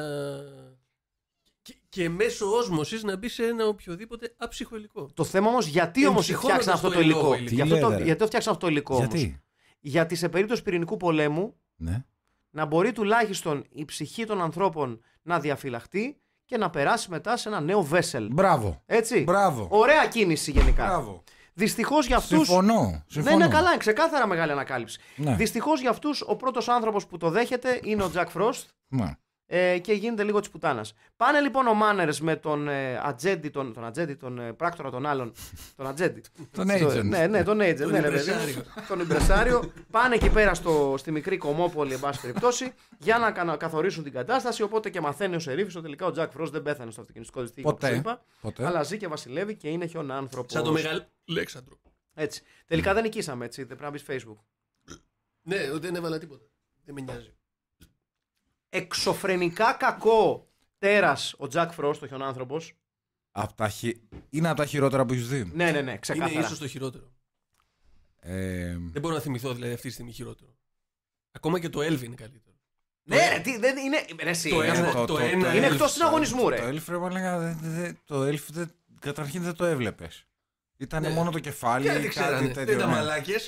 και, και μέσω όσμωσης να μπει σε ένα οποιοδήποτε άψυχο υλικό. Το θέμα όμως, γιατί όμως ναι, ναι, ναι. φτιάξαν αυτό το υλικό. Γιατί, το, γιατί φτιάξαν αυτό το υλικό γιατί? γιατί σε περίπτωση πυρηνικού πολέμου ναι. να μπορεί τουλάχιστον η ψυχή των ανθρώπων να διαφυλαχτεί και να περάσει μετά σε ένα νέο βέσελ Μπράβο. Έτσι. Μπράβο. Ωραία κίνηση γενικά. Μπράβο. Δυστυχώς για αυτούς. Συμφωνώ. Συμφωνώ. Ναι, είναι καλά, ξεκάθαρα μεγάλη ανακάλυψη. Ναι. Δυστυχώς για αυτούς ο πρώτος άνθρωπος που το δέχεται είναι ο Jack Frost. Ναι ε, και γίνεται λίγο της πουτάνας. Πάνε λοιπόν ο Μάνερ με τον ε, ατζέντη, τον, τον, ατζέντη, τον ε, πράκτορα των άλλων. Τον ατζέντη. τον agent. Ναι, ναι, τον agent. ναι, τον Ιμπρεσάριο. Πάνε εκεί πέρα στο, στη μικρή Κομόπολη, εν πάση περιπτώσει, για να καθορίσουν την κατάσταση. Οπότε και μαθαίνει ο Σερίφης ότι τελικά ο Τζακ Φρό δεν πέθανε στο αυτοκινητικό δυστύχημα. Ποτέ. Ποτέ. Αλλά ζει και βασιλεύει και είναι χιον άνθρωπος. Σαν το μεγάλο Λέξαντρο. Έτσι. Τελικά δεν νικήσαμε έτσι. Δεν πρέπει να Facebook. Ναι, δεν έβαλα τίποτα. Δεν με νοιάζει εξωφρενικά κακό τέρας ο Τζακ Φρόστ, ο χιονάνθρωπος. Είναι από τα χειρότερα που έχεις δει. Ναι, ναι, ναι, ξεκάθαρα. Είναι ίσως το χειρότερο. Δεν μπορώ να θυμηθώ δηλαδή αυτή τη στιγμή χειρότερο. Ακόμα και το Elvin είναι καλύτερο. Ναι, ρε, δεν είναι. εσύ, το, είναι, το, το, είναι εκτός συναγωνισμού, ρε. Το Elf, το Καταρχήν δεν το έβλεπες. Ήταν ναι. μόνο το κεφάλι. Δεν ξέρανε. Τέτοιο, δεν ήταν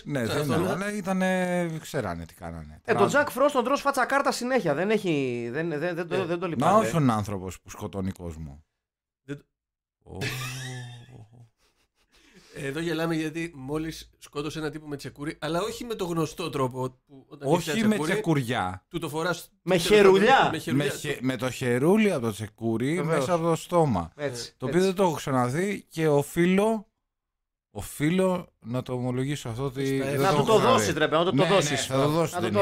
ναι. Ναι, δεν ήταν. Ναι, ήταν. Ξέρανε τι κάνανε. Ε, τον Τζακ Φρόστ τον φάτσα κάρτα συνέχεια. Δεν, έχει, δεν, δεν, δεν, το, ε, δεν το λυπάμαι. Να όχι ο άνθρωπος που σκοτώνει κόσμο. Ε, εδώ γελάμε γιατί μόλις σκότωσε ένα τύπο με τσεκούρι, αλλά όχι με το γνωστό τρόπο. Που όταν όχι τσεκούρι, με τσεκουριά. Του το φοράς. Με χερουλιά. Με, με, το χερούλι από το τσεκούρι Βεβαίως. μέσα από το στόμα. το οποίο δεν το έχω ξαναδεί και οφείλω Οφείλω να το ομολογήσω αυτό ότι. Να του το δώσει, τρέπε να το ναι, ναι, δώσεις. Να το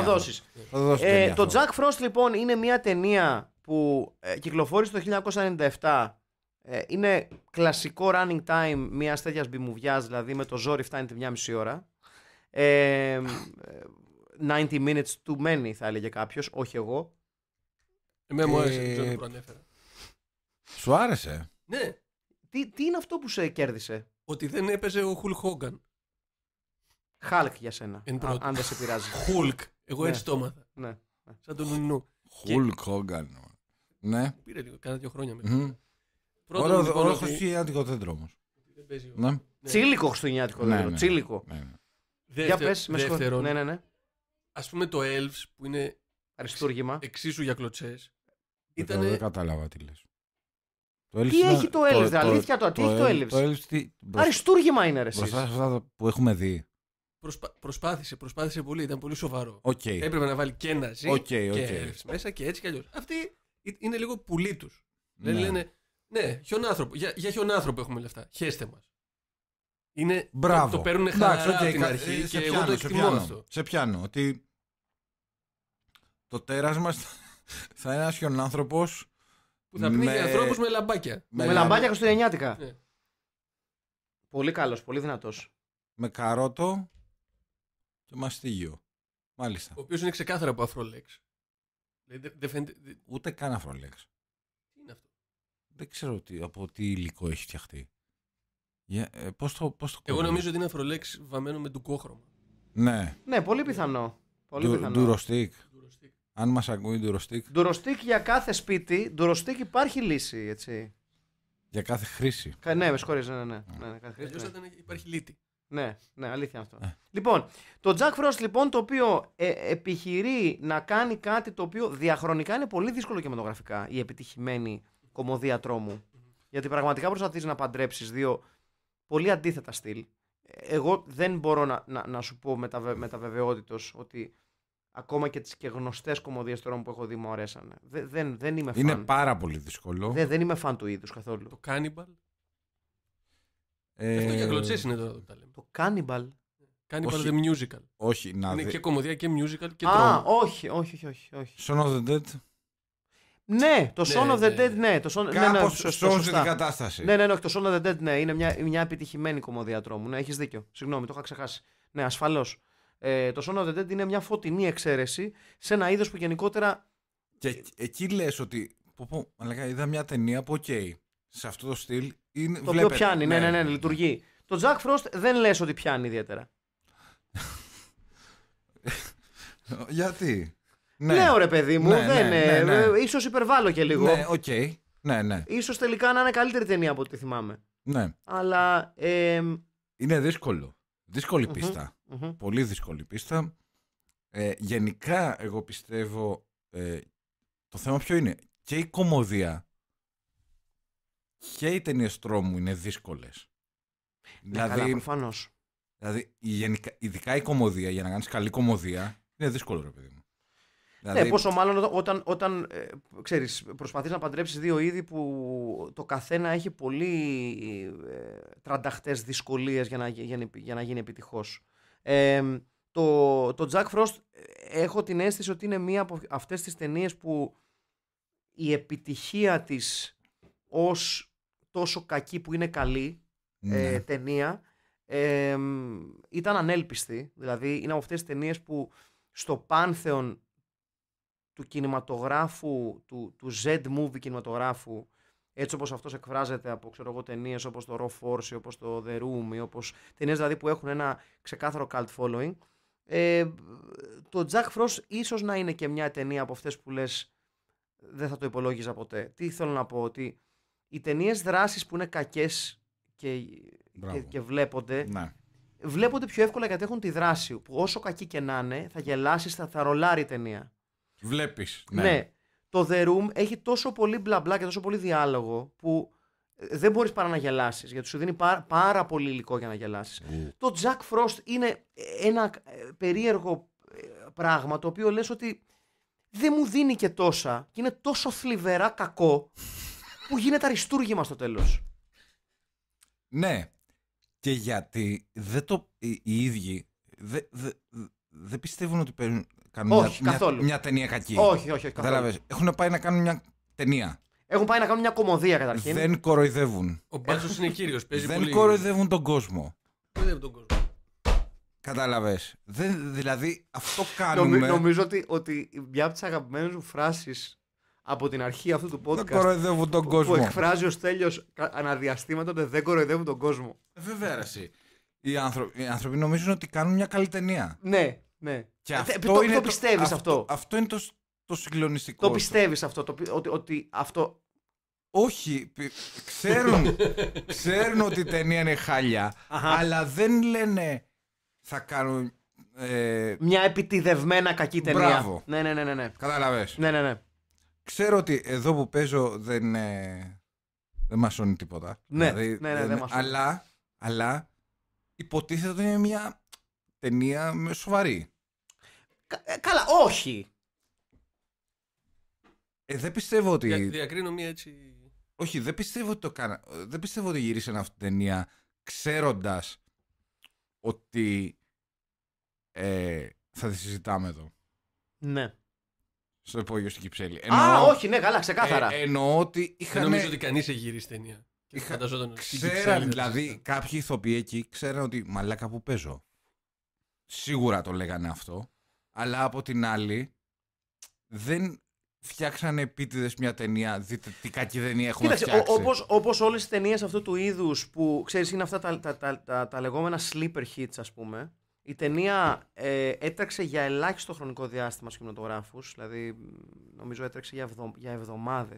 δώσει. το δώσει. Ε, το Jack Frost, λοιπόν, είναι μια ταινία που ε, κυκλοφόρησε το 1997. Ε, είναι κλασικό running time μιας τέτοιας μπιμουβιάς, δηλαδή με το ζόρι φτάνει τη μια μισή ώρα. 90 minutes too many, θα έλεγε κάποιος, όχι εγώ. Εμένα μου άρεσε, δεν Σου άρεσε. Ναι. Τι, τι είναι αυτό που σε κέρδισε, ότι δεν έπαιζε ο Χουλ Χόγκαν. Χάλκ για σένα. αν δεν σε πειράζει. Χουλκ. Εγώ ναι. έτσι το έμαθα. Ναι. Σαν τον Ινού. Χουλ Χόγκαν. Ναι. Πήρε λίγο, κάνα δύο χρόνια μετά. Ωραίο λοιπόν χριστουγεννιάτικο δέντρο όμω. Ναι. Ναι. Τσίλικο χριστουγεννιάτικο δέντρο. Τσίλικο. Για πες, με συγχωρείτε. Ναι, ναι, ναι. Ας πούμε το Elves που είναι. Αριστούργημα. Εξίσου για κλωτσές. Ε, δεν κατάλαβα τι λες. Το τι έχει το Έλευς, το, αλήθεια το, το, τι έχει το Έλευς. Το έλευς τι... Αριστούργημα είναι ρε εσείς. σε αυτά που έχουμε δει. Προσπα... Προσπάθησε, προσπάθησε πολύ, ήταν πολύ σοβαρό. Okay. Έπρεπε να βάλει και ένα ζει okay, okay. και Έλευς μέσα και έτσι κι αλλιώς. Αυτοί είναι λίγο πουλί τους. Ναι. Δεν λένε, ναι, χιονάνθρωπο, για, για χιονάνθρωπο έχουμε λεφτά, χέστε μας. Είναι, Μπράβο. Το, ε, το παίρνουν από okay, την αρχή και πιάνω, εγώ το εκτιμώ αυτό. Σε πιάνω, ότι το τέρας μας θα είναι ένας χιονάνθρωπος που θα πνίγει με... ανθρώπους με λαμπάκια. Με, λαμπάκια χριστουγεννιάτικα. Ναι. Πολύ καλός, πολύ δυνατός. Με καρότο και μαστίγιο. Μάλιστα. Ο οποίος είναι ξεκάθαρα από αφρολέξ. Ούτε καν αφρολέξ. Τι είναι αυτό. Δεν ξέρω τι, από τι υλικό έχει φτιαχτεί. Για, ε, πώς το, πώς το Εγώ νομίζω ότι είναι αφρολέξ βαμμένο με ντουκόχρωμα. Ναι. Ναι, πολύ πιθανό. Πολύ πιθανό. Ντουροστίκ. Αν μας ακούει ντουροστίκ. Ντουροστίκ για κάθε σπίτι, ντουροστίκ υπάρχει λύση, έτσι. Για κάθε χρήση. Κα, ναι, με συγχωρείτε, ναι, ναι. ναι. ναι, κάθε ε, ναι. Ήταν, υπάρχει λύτη. Ναι, ναι, αλήθεια αυτό. Ε. Λοιπόν, το Jack Frost λοιπόν το οποίο ε, επιχειρεί να κάνει κάτι το οποίο διαχρονικά είναι πολύ δύσκολο και κινηματογραφικά η επιτυχημένη κομμωδία τρόμου. Γιατί πραγματικά προσπαθείς να παντρέψεις δύο πολύ αντίθετα στυλ. Ε, εγώ δεν μπορώ να, να, να σου πω με τα, ότι ακόμα και τις και γνωστές κομμωδίες τώρα που έχω δει μου αρέσανε. Δεν, δεν, δεν είμαι Είναι πάρα πολύ δύσκολο. Δεν, δεν είμαι φαν του είδους καθόλου. Το Cannibal. Ε... Αυτό για κλωτσέ είναι το, τα λέμε. Το Cannibal. Cannibal όχι, the Musical. Όχι, να Είναι δε... και κομμωδία και musical και τρόμο. Α, όχι, όχι, όχι, όχι. Son of the Dead. Ναι, το ναι, Son of the ναι, ναι, Dead, ναι. Το Son... Κάπως ναι, ναι, την κατάσταση. Ναι, ναι, ναι, το Son of the Dead, ναι. Είναι μια, μια επιτυχημένη κομμωδία τρόμου. Ναι, έχεις δίκιο. Συγγνώμη, το είχα ξεχάσει. Ναι, ασφαλώς ε, το Son of the Dead είναι μια φωτεινή εξαίρεση σε ένα είδος που γενικότερα. Και εκεί λες ότι. που που αλλά είδα μια ταινία που, οκ, σε αυτό το στυλ. Είναι, το βλέπετε, οποίο πιάνει, ναι, ναι, ναι, ναι, λειτουργεί. Το Jack Frost δεν λες ότι πιάνει ιδιαίτερα. Γιατί. Ναι. Λέω ρε παιδί μου, ναι, ναι δεν ναι, ε, ναι. Ε, Ίσως υπερβάλλω και λίγο. Ναι, Ναι, ναι. Ίσως τελικά να είναι καλύτερη ταινία από ό,τι θυμάμαι. Ναι. Αλλά... Ε, είναι δύσκολο. Δύσκολη Πολύ δύσκολη πίστα. Ε, γενικά, εγώ πιστεύω. Ε, το θέμα ποιο είναι. Και η κομμωδία και οι ταινίες τρόμου είναι δύσκολες. Ναι, ε, δηλαδή, καλά, Δηλαδή, η γενικά, ειδικά η κομμωδία, για να κάνεις καλή κομμωδία, είναι δύσκολο, ρε παιδί μου. Ναι, δηλαδή... Ναι, πόσο μάλλον όταν, όταν ε, προσπαθείς να παντρέψεις δύο είδη που το καθένα έχει πολύ ε, τρανταχτές δυσκολίες για να, για, να γίνει επιτυχώς. το, το Jack Frost ε, έχω την αίσθηση ότι είναι μία από αυτές τις ταινίες που η επιτυχία της ως τόσο κακή που είναι καλή ε, ναι. ε, ταινία ήταν ανέλπιστη. Δηλαδή είναι από αυτές τις ταινίες που στο πάνθεον του κινηματογράφου, του, του Z-movie κινηματογράφου, έτσι όπως αυτός εκφράζεται από ξέρω εγώ, ταινίες όπως το Raw Force, όπως το The Room, όπως ταινίες δηλαδή που έχουν ένα ξεκάθαρο cult following, ε, το Jack Frost ίσως να είναι και μια ταινία από αυτές που λες δεν θα το υπολόγιζα ποτέ. Τι θέλω να πω, ότι οι ταινίες δράσης που είναι κακές και, και, και, βλέπονται, ναι. βλέπονται πιο εύκολα γιατί έχουν τη δράση που όσο κακή και να είναι θα γελάσεις, θα, θα ρολάρει η ταινία. Βλέπεις. Ναι. ναι. Το The Room έχει τόσο πολύ μπλα μπλα και τόσο πολύ διάλογο που ε, δεν μπορείς παρά να γελάσεις, γιατί σου δίνει πάρα, πολύ υλικό για να γελάσεις. Το Jack Frost είναι ένα ε, περίεργο ε, πράγμα το οποίο λες ότι δεν μου δίνει και τόσα και είναι τόσο θλιβερά κακό που γίνεται αριστούργημα στο τέλος. Ναι. Και γιατί δεν το, οι ίδιοι δεν πιστεύουν ότι παίρνουν κάνουν όχι, μια, καθόλου. Μια, μια ταινία κακή. Όχι, όχι, όχι. καθόλου. Έχουν πάει να κάνουν μια ταινία. Έχουν πάει να κάνουν μια κομμωδία καταρχήν. Δεν κοροϊδεύουν. Ο Μπάζος είναι κύριος. Ε, δεν πολύ... κοροϊδεύουν τον κόσμο. Κοροϊδεύουν τον κόσμο. Κατάλαβες. Δηλαδή αυτό κάνουμε. νομίζω ότι, ότι μια από τις αγαπημένες μου φράσεις από την αρχή αυτού του podcast. Δεν κοροϊδεύουν τον κόσμο. Που εκφράζει ως Στέλιο αναδιαστήματα ότι δεν κοροϊδεύουν τον κόσμο. Ε, βέβαια, Οι οι άνθρωποι νομίζουν ότι κάνουν μια καλή ταινία. Ναι. Ναι. Και ε, αυτό ε, το, είναι το, το πιστεύεις αυτό, αυτό. Αυτό είναι το, το συγκλονιστικό. Το πιστεύεις αυτό, το, ότι, ότι αυτό... Όχι, ξέρουν, ξέρουν ότι η ταινία είναι χάλια, Αχα. αλλά δεν λένε θα κάνουν... Ε... Μια επιτιδευμένα κακή ταινία. Μπράβο. Ναι, ναι, ναι. ναι, ναι. Κατάλαβες. Ναι, ναι, ναι. Ξέρω ότι εδώ που παίζω δεν, ε... δεν μασώνει τίποτα. Ναι, δηλαδή, ναι, ναι, ε, δεν, ναι, ναι, δεν μασώνει. Αλλά, αλλά υποτίθεται ότι είναι μια ταινία με σοβαρή. Ε, καλά, όχι. Ε, δεν πιστεύω ότι. διακρίνω μία έτσι. Όχι, δεν πιστεύω ότι το κάνα. Ε, δεν πιστεύω ότι αυτή την ταινία ξέροντας ότι θα τη συζητάμε εδώ. Ναι. Στο υπόγειο στην Κυψέλη. Α, όχι, ναι, καλά, ξεκάθαρα. Ε, εννοώ ότι είχαν. νομίζω ότι κανείς έχει γυρίσει ταινία. Είχα... Φανταζόταν Ξέραν, δηλαδή, κάποιοι ηθοποιοί εκεί ξέραν ότι μαλάκα που παίζω σίγουρα το λέγανε αυτό, αλλά από την άλλη δεν φτιάξανε επίτηδες μια ταινία. Δείτε τι κακή ταινία έχουμε Κοίταξε, φτιάξει. Όπως, όπως όλες τις ταινίες αυτού του είδους που ξέρεις είναι αυτά τα, τα, τα, τα, τα λεγόμενα sleeper hits ας πούμε, η ταινία ε, έτρεξε για ελάχιστο χρονικό διάστημα στου κινηματογράφου. Δηλαδή, νομίζω έτρεξε για, εβδο, για εβδομάδες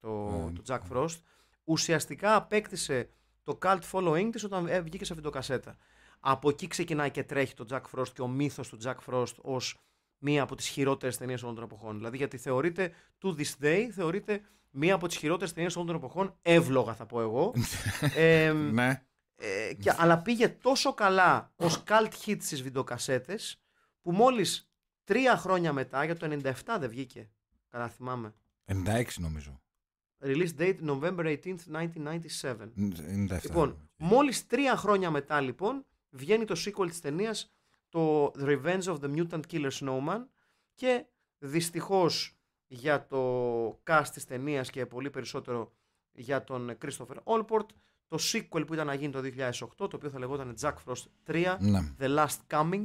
το, mm. το ναι. Jack Frost. Ουσιαστικά απέκτησε το cult following της όταν ε, βγήκε σε βιντεοκασέτα. Από εκεί ξεκινάει και τρέχει το Jack Frost και ο μύθος του Jack Frost ως μία από τις χειρότερες ταινίες όλων των εποχών. Δηλαδή, γιατί θεωρείται to this day, θεωρείται μία από τις χειρότερες ταινίες όλων των εποχών, εύλογα θα πω εγώ. ε, ναι. Ε, και, αλλά πήγε τόσο καλά ως cult hit στις βιντεοκασέτες που μόλις τρία χρόνια μετά, για το 97 δεν βγήκε, κατά θυμάμαι. 96 νομίζω. Release date November 18th, 1997. 97. Λοιπόν, μόλις τρία χρόνια μετά λοιπόν βγαίνει το sequel της ταινίας, το The Revenge of the Mutant Killer Snowman και δυστυχώς για το cast της ταινίας και πολύ περισσότερο για τον Christopher Allport το sequel που ήταν να γίνει το 2008 το οποίο θα λεγόταν Jack Frost 3 ναι. The Last Coming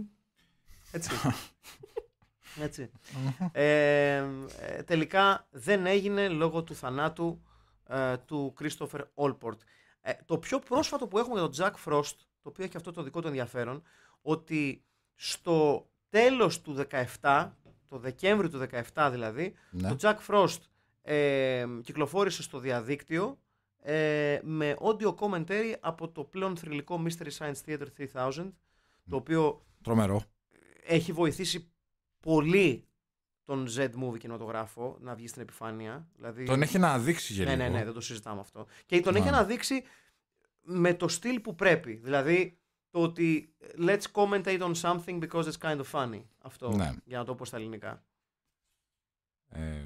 έτσι Έτσι. Ε, ε, τελικά δεν έγινε λόγω του θανάτου ε, του Christopher Allport το πιο πρόσφατο που έχουμε για τον Jack Frost το οποίο έχει αυτό το δικό του ενδιαφέρον, ότι στο τέλος του 17, το Δεκέμβριο του 17 δηλαδή, ναι. το Jack Frost ε, κυκλοφόρησε στο διαδίκτυο ε, με audio commentary από το πλέον θρηλυκό Mystery Science Theater 3000, το οποίο Τρομερό. έχει βοηθήσει πολύ τον Z-Movie κινηματογράφο να βγει στην επιφάνεια. Δηλαδή... Τον έχει αναδείξει γενικά. Ναι, ναι, ναι, δεν το συζητάμε αυτό. Και τον ναι. να. έχει αναδείξει με το στυλ που πρέπει. Δηλαδή το ότι let's commentate on something because it's kind of funny. Αυτό ναι. για να το πω στα ελληνικά. Ε,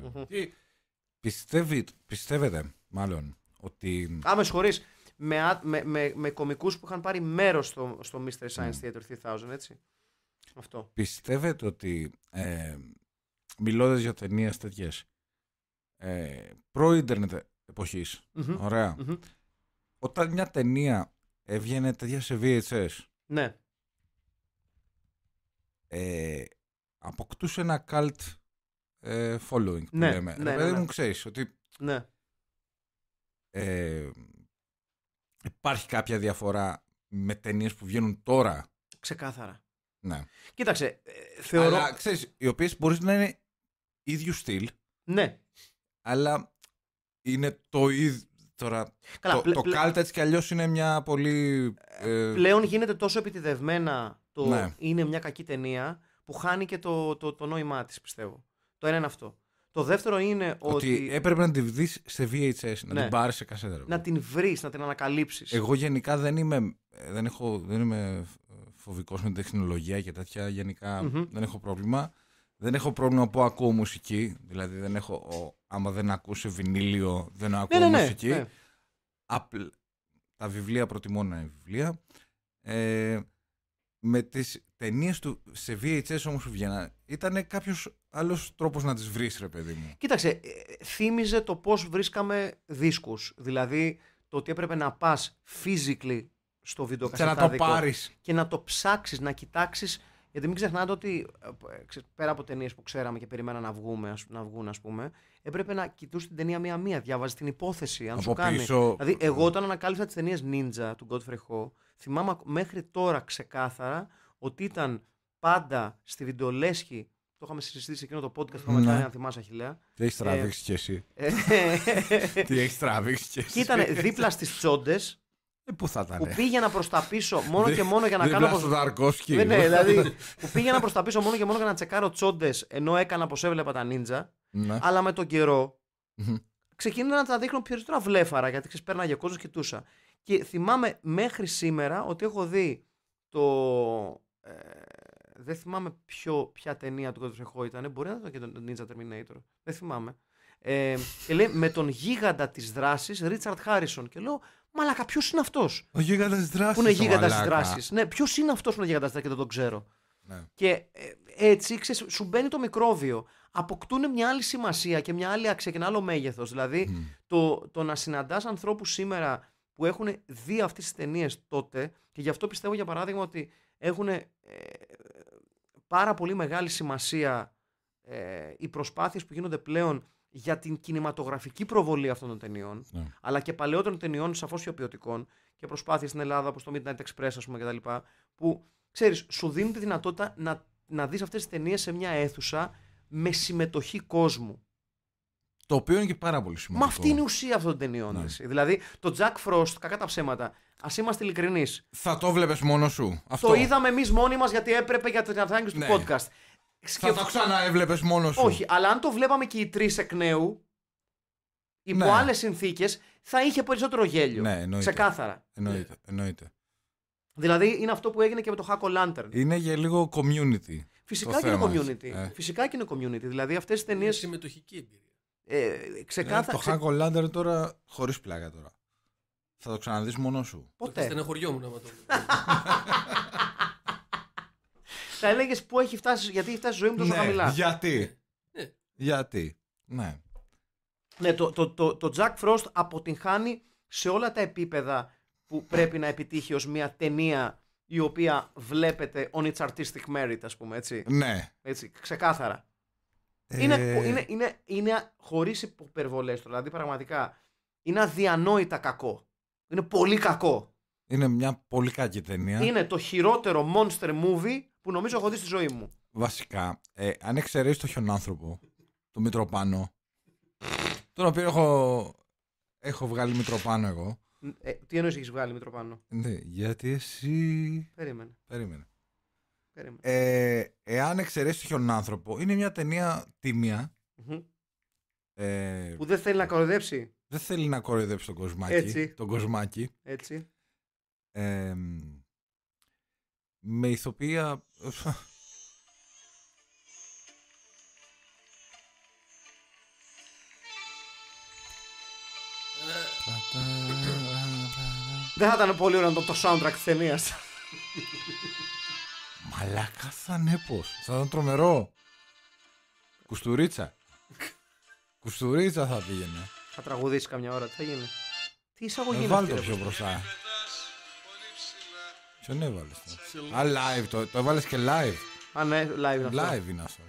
πιστεύει, πιστεύετε μάλλον ότι... Α, με Με, με, με, κομικούς που είχαν πάρει μέρος στο, στο Mr. Science ναι. Theater 3000, έτσι. Αυτό. Πιστεύετε ότι ε, μιλώντας για ταινίες τέτοιες ε, προ-ίντερνετ εποχης ωραια όταν μια ταινία έβγαινε τέτοια σε VHS. Ναι. Ε, αποκτούσε ένα cult ε, following που ναι, λέμε. Ναι, ναι, ναι. μου ξέρεις ότι ναι. Ε, υπάρχει κάποια διαφορά με ταινίες που βγαίνουν τώρα. Ξεκάθαρα. Ναι. Κοίταξε, ε, θεωρώ... Αλλά ξέρεις, οι οποίες μπορείς να είναι ίδιου στυλ. Ναι. Αλλά είναι το, ίδιο... Τώρα, το, πλε, το έτσι κι αλλιώς είναι μια πολύ. Ε, Πλέον γίνεται τόσο επιτιδευμένα το ναι. είναι μια κακή ταινία που χάνει και το, το, το νόημά της, πιστεύω. Το ένα είναι αυτό. Το δεύτερο είναι ότι. Ότι έπρεπε να τη δεις σε VHS, ναι. να την πάρεις σε κασέτα. Να την βρεις, να την ανακαλύψεις. Εγώ γενικά δεν είμαι, ε, δεν έχω, δεν είμαι φοβικός με την τεχνολογία και τέτοια. δεν έχω πρόβλημα. Δεν έχω πρόβλημα που ακούω μουσική. Δηλαδή, δεν έχω, άμα δεν ακούσω βινίλιο, δεν ακούω ναι, ναι, ναι μουσική. Ναι. τα βιβλία προτιμώ να είναι βιβλία. Ε, με τις ταινίες του σε VHS όμως που βγαίναν, ήταν κάποιος άλλος τρόπος να τις βρεις, ρε παιδί μου. Κοίταξε, ε, θύμιζε το πώς βρίσκαμε δίσκους. Δηλαδή, το ότι έπρεπε να πας physically στο βιντεοκαστήριο και να το πάρεις Και να το ψάξεις, να κοιτάξεις. Γιατί μην ξεχνάτε ότι ε, ε, πέρα από ταινίες που ξέραμε και περιμέναμε να, βγούμε, να βγουν, ας πούμε, έπρεπε να κοιτούσε την ταινία μία-μία. Διάβαζε την υπόθεση, αν από σου κάνει. Δηλαδή, εγώ όταν ανακάλυψα τις ταινίες Ninja του Godfrey Ho, θυμάμαι μέχρι τώρα ξεκάθαρα ότι ήταν πάντα στη βιντεολέσχη το είχαμε συζητήσει εκείνο το podcast που είχαμε ναι. κάνει, αν θυμάσαι, Αχηλέα. Τι έχεις ε, τραβήξει κι εσύ. Τι έχεις τραβήξει κι εσύ. Και ήταν δίπλα στις τσόντες ε, που θα ηταν που τα πίσω μόνο και μόνο για να κάνω. Όπω Ναι, ναι, δηλαδή. που πήγαινα προ τα πίσω μόνο και μόνο για να τσεκάρω τσόντες ενώ έκανα πω έβλεπα τα νίντζα. Ναι. Αλλά με τον καιρό ξεκίνησα να τα δείχνω περισσότερα βλέφαρα γιατί ξέρεις, ο κόσμος και τούσα. Και θυμάμαι μέχρι σήμερα ότι έχω δει το. Ε, δεν θυμάμαι ποιο, ποια ταινία του Κοντρεχό ήταν. Μπορεί να ήταν και το Ninja Terminator. Δεν θυμάμαι. Ε, και λέει με τον γίγαντα της δράσης Ρίτσαρτ Χάρισον. Και λέω, Μαλάκα, ποιος είναι αυτός. Ο γίγαντα δράση. Ναι, που είναι γίγαντα δράσης. Ναι, ποιος είναι αυτός που είναι γίγαντα δράσης και δεν τον ξέρω. Ναι. Και ε, έτσι ξέρεις, σου μπαίνει το μικρόβιο. Αποκτούν μια άλλη σημασία και μια άλλη αξία και ένα άλλο μέγεθος. Δηλαδή, το, το να συναντάς ανθρώπους σήμερα που έχουν δει αυτές τις ταινίες τότε και γι' αυτό πιστεύω για παράδειγμα ότι έχουν ε, πάρα πολύ μεγάλη σημασία ε, οι προσπάθειες που γίνονται πλέον για την κινηματογραφική προβολή αυτών των ταινιών, ναι. αλλά και παλαιότερων ταινιών σαφώς ποιοτικών και προσπάθειες στην Ελλάδα όπως το Midnight Express, ας πούμε, κτλ. Που ξέρεις, σου δίνουν τη δυνατότητα να, να δεις αυτές τις ταινίες σε μια αίθουσα με συμμετοχή κόσμου. Το οποίο είναι και πάρα πολύ σημαντικό. Μα αυτή είναι η ουσία αυτών των ταινιών. Ναι. Δηλαδή, το Jack Frost, κακά τα ψέματα, ας είμαστε ειλικρινείς. Θα το βλέπει μόνος σου. Αυτό. Το είδαμε εμείς μόνοι μας γιατί έπρεπε για την ανάγκη ναι. του podcast. Θα το ξαναέβλεπες μόνος σου. Όχι, αλλά αν το βλέπαμε και οι τρεις εκ νέου, υπό ναι. άλλες συνθήκες, θα είχε περισσότερο γέλιο. Ναι, εννοείται. Ξεκάθαρα. Εννοείται. εννοείται. Δηλαδή είναι αυτό που έγινε και με το Hack Lantern. Είναι για λίγο community. Φυσικά ε. και είναι community. Φυσικά δηλαδή, είναι community. Δηλαδή αυτές τις ταινίε. Είναι συμμετοχική εμπειρία. Ε, ξεκάθαρα. Ναι, το Hack Lantern τώρα χωρίς πλάκα τώρα. Θα το ξαναδείς μόνος σου. Ποτέ. Δεν μου να το θα έλεγες πού έχει φτάσει, γιατί έχει φτάσει η ζωή μου τόσο ναι, χαμηλά. Γιατί. Ναι. Γιατί. Ναι. Ναι, το, το, το, το Jack Frost αποτυγχάνει σε όλα τα επίπεδα που πρέπει να επιτύχει ως μια ταινία η οποία βλέπετε on its artistic merit, ας πούμε, έτσι. Ναι. Έτσι, ξεκάθαρα. Ε. Είναι, είναι, είναι, είναι χωρίς υπερβολές δηλαδή πραγματικά είναι αδιανόητα κακό. Είναι πολύ κακό. Είναι μια πολύ κακή ταινία. Είναι το χειρότερο monster movie που νομίζω έχω δει στη ζωή μου. Βασικά, ε, αν εξαιρέσεις το χιονάνθρωπο, το Μητροπάνο, τον οποίο έχω, έχω βγάλει Μητροπάνο εγώ. Ε, τι εννοείς έχεις βγάλει Μητροπάνο. Ναι, γιατί εσύ. Περίμενε. Περίμενε. Ε, εάν εξαιρέσεις το χιονάνθρωπο, είναι μια ταινία Ε, που δεν θέλει να κοροϊδέψει. Δεν θέλει να κοροϊδέψει τον κοσμάκι. Έτσι. Τον κοσμάκι. Έτσι. Ε, με ηθοποιία δεν θα ήταν πολύ ωραίο το, soundtrack της ταινίας. Μαλάκα θα νέπος. Ναι θα ήταν τρομερό. Κουστουρίτσα. Κουστουρίτσα θα πήγαινε. Θα τραγουδήσει καμιά ώρα. Τι θα γίνει. Τι είναι ε, πιο μπροστά. Ποιον έβαλες. Α, live το, το έβαλες και live. Α, ναι, live είναι αυτό. Live είναι αυτό.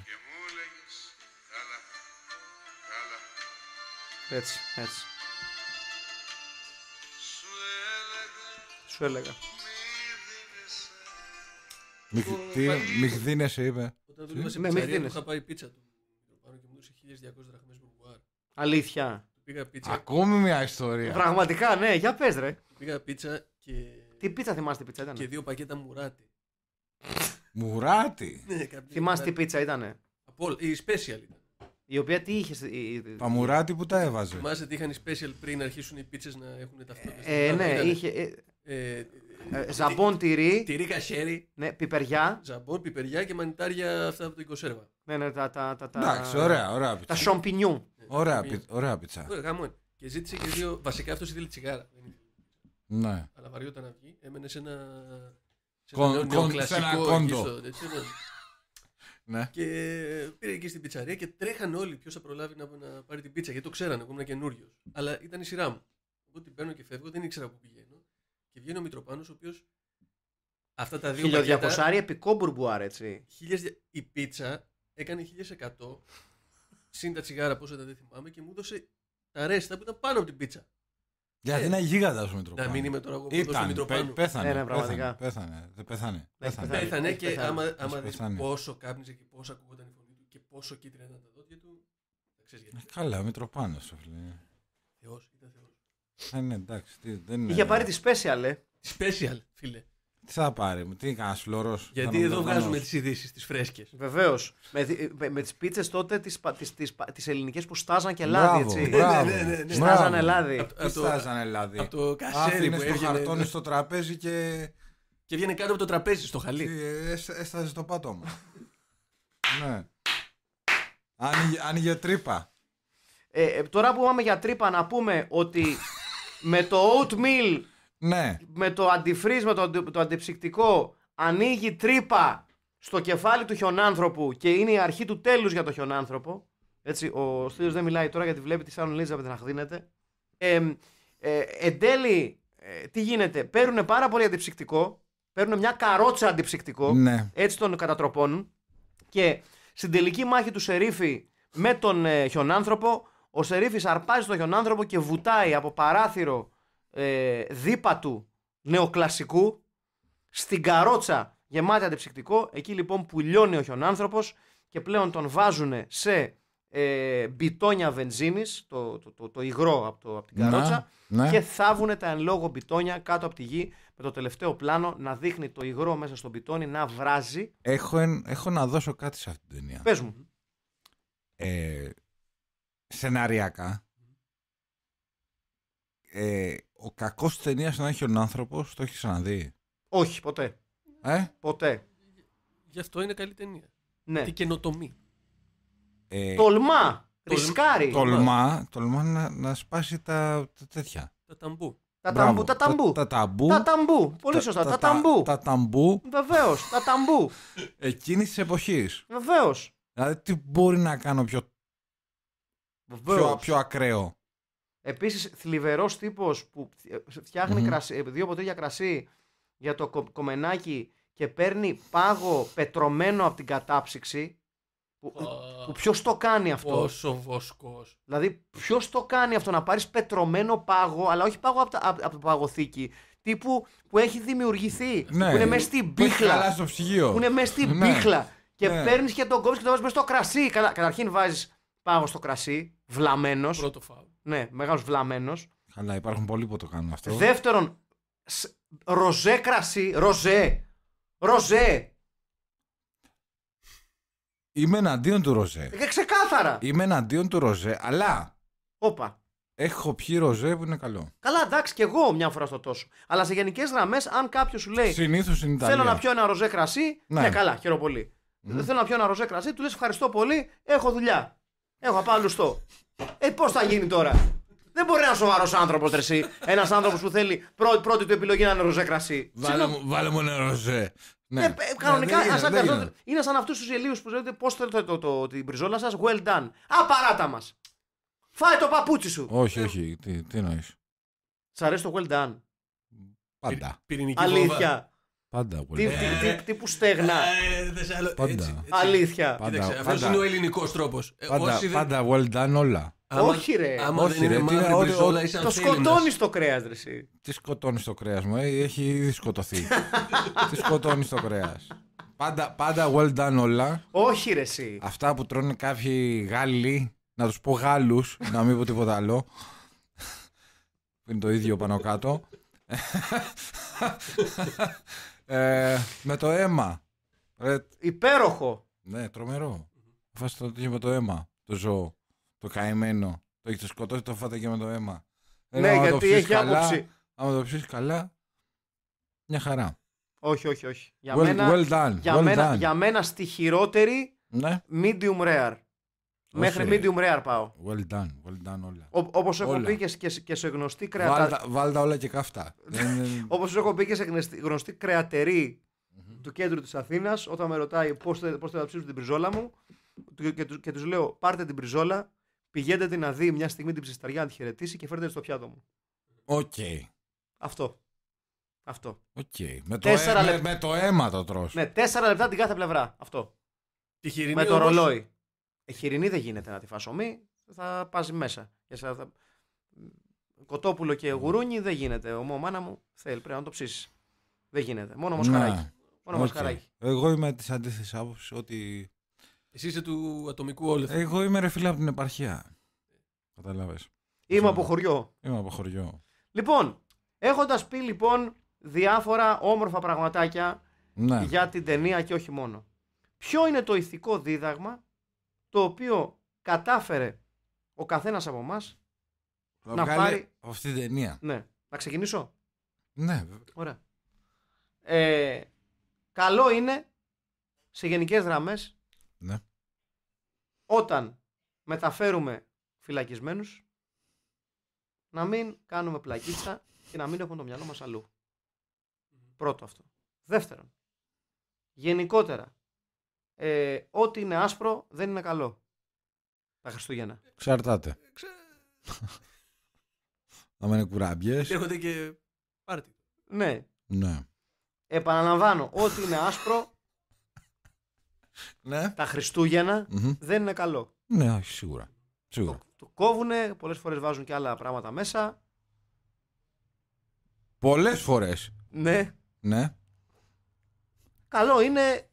Έτσι, έτσι. Σου έλεγα. Μη είπε. Όταν δούλευα ναι, σε πιτσαρία, είχα πάει πίτσα του. Πάρω και μου δούσε 1200 δραχμές βουάρ. Αλήθεια. Πήγα πίτσα. Ακόμη μια ιστορία. Πραγματικά, ναι, για πες ρε. Πήγα πίτσα και τι πίτσα θυμάστε πίτσα ήταν. Και δύο πακέτα μουράτι. Μουράτι. Ναι, θυμάστε τι πίτσα ήταν. Η special ήταν. Η οποία τι είχε. Τα μουράτι που τα έβαζε. Θυμάστε τι είχαν οι special πριν να αρχίσουν οι πίτσες να έχουν ταυτότητα. Ε, ναι, είχε. Ε, ε, ε, ζαμπόν τυρί. Τυρί κασέρι. Ναι, πιπεριά. Ζαμπόν, πιπεριά και μανιτάρια αυτά από το οικοσέρβα. Ναι, ναι, τα. τα, τα, Εντάξει, ωραία, ωραία Τα σομπινιού. Ωραία, πίτσα. Και ζήτησε και δύο. Βασικά αυτός ήθελε τσιγάρα. Ναι. Αλλά βαριόταν να βγει. Έμενε σε ένα. Σε κλασικό κόντο. Ναι. ναι. Και πήρε εκεί στην πιτσαρία και τρέχανε όλοι ποιος θα προλάβει να, να πάρει την πίτσα. Γιατί το ξέρανε, εγώ ήμουν καινούριος. Αλλά ήταν η σειρά μου. Οπότε την παίρνω και φεύγω, δεν ήξερα που πηγαίνω. Και βγαίνει ο Μητροπάνος, ο οποίος. Αυτά τα δύο. 1200 επικό έτσι. η πίτσα έκανε 1100 συν τα τσιγάρα, πόσο δεν θυμάμαι, και μου έδωσε τα ρέστα που ήταν πάνω από την πίτσα. Γιατί ε, είναι γίγαντα ο Μητροπάνο. Να μην είμαι τώρα εγώ Πέθανε, ναι, πέθανε, πέθανε, πέθανε, πέθανε. και άμα, άμα πόσο κάπνιζε και πόσο ακούγονταν η φωνή του και πόσο κίτρινα ήταν τα δόντια του, τα ξέρεις γιατί. Ε, καλά, ο Μητροπάνος σου Θεός, ήταν θεός. Α, ε, ναι, εντάξει, δεν είναι... Είχε πάρει τη special, ε. Special, φίλε. Τι θα πάρει, τι κανένα φλωρό. Γιατί εδώ βγάζουμε τις ειδήσεις, τις φρέσκες. Βεβαίως. Με, με, με τις πίτσες τότε τις τις, ελληνικές που στάζαν και λάδι. Έτσι. Ναι, ναι, ναι, μπράβο, Στάζανε λάδι. Τι στάζανε λάδι. Από το κασέρι που το χαρτόνι στο τραπέζι και. Και βγαίνει κάτω από το τραπέζι στο χαλί. Ε, έσταζε το πάτωμα. Ναι. Άνοιγε τρύπα. Ε, ε, τώρα που πάμε για τρύπα, να πούμε ότι με το oatmeal ναι. Με το αντιφρίζ, με το, το αντιψυκτικό, ανοίγει τρύπα στο κεφάλι του χιονάνθρωπου και είναι η αρχή του τέλους για το χιονάνθρωπο. Έτσι, ο Στήριο δεν μιλάει τώρα γιατί βλέπει τη Σάρων Λίζα να χδίνεται. Ε, ε, εν τέλει, ε, τι γίνεται, παίρνουν πάρα πολύ αντιψυκτικό. Παίρνουν μια καρότσα αντιψυκτικό. Ναι. Έτσι τον κατατροπώνουν. Και στην τελική μάχη του Σερίφη με τον ε, χιονάνθρωπο, ο Σερίφης αρπάζει τον χιονάνθρωπο και βουτάει από παράθυρο ε, του νεοκλασικού στην καρότσα γεμάτη αντιψυκτικό. Εκεί λοιπόν που λιώνει ο χιονάνθρωπος και πλέον τον βάζουν σε ε, μπιτόνια βενζίνης, το, το, το, υγρό από, το, από την ναι, καρότσα, ναι. και θάβουν τα εν λόγω μπιτόνια κάτω από τη γη με το τελευταίο πλάνο να δείχνει το υγρό μέσα στον μπιτόνι να βράζει. Έχω, έχω να δώσω κάτι σε αυτή την ταινία. πες Ε, σεναριακά ε, ο κακός της ταινίας να έχει ο άνθρωπος, το έχει ξαναδεί. Όχι, ποτέ. Ε? Ποτέ. Γι' αυτό είναι καλή ταινία. Ναι. Τη καινοτομή. Ε, τολμά. Ρισκάρει. Τολμά, τολμά να, σπάσει τα, τα τέτοια. Τα ταμπού. Τα ταμπού, τα ταμπού. Τα, ταμπού. Πολύ σωστά. Τα, ταμπού. Τα ταμπού. Βεβαίως. Τα ταμπού. Εκείνης της εποχής. Βεβαίως. Δηλαδή, τι μπορεί να κάνω πιο. Πιο, πιο ακραίο. Επίσης, θλιβερός τύπος που φτιαχνει κρασί, δύο ποτήρια κρασί για το κο, κομμενάκι και παίρνει πάγο πετρωμένο από την κατάψυξη. Που, oh. ποιος το κάνει αυτό. Πόσο βοσκός. Δηλαδή, ποιος το κάνει αυτό να πάρεις πετρωμένο πάγο, αλλά όχι πάγο από, τα, από, το παγοθήκη. Τύπου που έχει δημιουργηθεί. Ναι, που είναι μέσα στην πίχλα. Που είναι μέσα στην ναι. πίχλα. Και ναι. παίρνεις και τον κόβεις και τον βάζεις μέσα στο κρασί. καταρχήν βάζεις Πάγω στο κρασί, βλαμμένος. Πρώτο φάουλ. Ναι, μεγάλος βλαμμένος. Καλά υπάρχουν πολλοί που το κάνουν αυτό. Δεύτερον, ροζέ κρασί. Ροζέ. Ροζέ. Είμαι εναντίον του ροζέ. Ε, ξεκάθαρα. Είμαι εναντίον του ροζέ, αλλά. Όπα. Έχω πιει ροζέ που είναι καλό. Καλά, εντάξει, και εγώ μια φορά στο τόσο. Αλλά σε γενικές γραμμές, αν κάποιος σου λέει. Συνήθως στην Ιταλία. Θέλω να πιω ένα ροζέ κρασί. Ναι, ναι καλά, χαίρομαι πολύ. Mm. Θέλω να πιω ένα ροζέ κρασί, του λες ευχαριστώ πολύ, έχω δουλειά. Έχω θα λουστό. Ε, πώς θα γίνει τώρα. Δεν μπορεί να είναι σοβαρός άνθρωπος τρεσί. Ένας άνθρωπος που θέλει πρώτη, πρώτη του επιλογή να είναι ροζέ κρασί. Βάλε, μου, βάλε μου ένα ροζέ. Ναι. Ε, ε, ναι κανονικά ναι, σαν αυτό, είναι σαν αυτούς τους γελίους που λέτε πώς θέλετε το, το, την πριζόλα σας. Well done. Απαράτα μας. Φάε το παπούτσι σου. Όχι, όχι. Τι, τι νοεί. Σ' αρέσει το well done. Πάντα. Πυρηνική Αλήθεια. Πάντα πολύ. Τύπου στέγνα. Ε, ε, ε, πάντα. Αλήθεια. Αυτός είναι ο ελληνικός τρόπος. Πάντα well done όλα. Όχι ρε. Όχι ρε. Το σκοτώνει το κρέας, ρε. Τι σκοτώνεις το κρέας μου, έχει ήδη σκοτωθεί. Τι σκοτώνεις το κρέας. Πάντα, πάντα well done όλα. Όχι ρε εσύ. Αυτά που τρώνε κάποιοι Γάλλοι, να τους πω Γάλλους, να μην πω τίποτα άλλο. είναι το ίδιο πάνω κάτω. Ε, με το αίμα. Υπέροχο. Ναι, τρομερό. Φάσε το είχε με το αίμα. Το ζώο. Το καημένο. Το έχεις σκοτώσει, το φάτε και με το αίμα. Ναι, γιατί το έχει καλά, άποψη. Αν το ψήσει καλά, μια χαρά. Όχι, όχι, όχι. Για well, μένα, well done. Για, μένα, για μένα στη χειρότερη ναι. medium rare. Μέχρι medium rare πάω. Well done, well done όλα. Όπως έχω πει και, σε γνωστή κρεατερή. Βάλτα, όλα και καυτά. Όπως έχω πει και σε γνωστή κρεατερή του κέντρου της Αθήνας, όταν με ρωτάει πώς θα ψήσω την πριζόλα μου, και, και τους λέω: Πάρτε την πριζόλα, πηγαίνετε να δει μια στιγμή την ψυσταριά να τη χαιρετήσει και φέρτε στο πιάτο μου. Οκ. Okay. Αυτό. Αυτό. Okay. Με, το με, το αίμα το τρώω. Ναι, τέσσερα λεπτά την κάθε πλευρά. Αυτό. Τη με το ρολόι. Ε, χοιρινή δεν γίνεται να τη φασωμεί, θα πάζει μέσα. Κοτόπουλο και ναι. γουρούνι δεν γίνεται. Ο μάνα μου θέλει, πρέπει να το ψήσεις. Δεν γίνεται. Μόνο μοσχαράκι. Ναι. Μόνο okay. Εγώ είμαι της αντίθεσης άποψης ότι. Εσύ είσαι του ατομικού όλου. Εγώ είμαι ρε φίλε από την επαρχία. Κατάλαβε. Είμαι από χωριό. Είμαι από χωριό. Λοιπόν, έχοντας πει λοιπόν διάφορα όμορφα πραγματάκια ναι. για την ταινία και όχι μόνο. Ποιο είναι το ηθικό δίδαγμα το οποίο κατάφερε ο καθένας από εμάς να πάρει... αυτή την ταινία. Ναι. Να ξεκινήσω. Ναι. Ωραία. Ε, καλό είναι σε γενικές γραμμές ναι. όταν μεταφέρουμε φυλακισμένους να μην κάνουμε πλακίτσα και να μην έχουμε το μυαλό μας αλλού. Πρώτο αυτό. Δεύτερον, γενικότερα ε, ό,τι είναι άσπρο δεν είναι καλό. Τα Χριστούγεννα. Ξαρτάται. Ε, ξε... Να είναι κουράμπιε. Έχονται και πάρτι. Ναι. ναι. Επαναλαμβάνω, ό,τι είναι άσπρο. ναι. Τα χριστουγεννα δεν είναι καλό. Ναι, όχι, σίγουρα. σίγουρα. Το, το κόβουνε, πολλές φορές βάζουν και άλλα πράγματα μέσα. Πολλές φορές. Ναι. ναι. Καλό είναι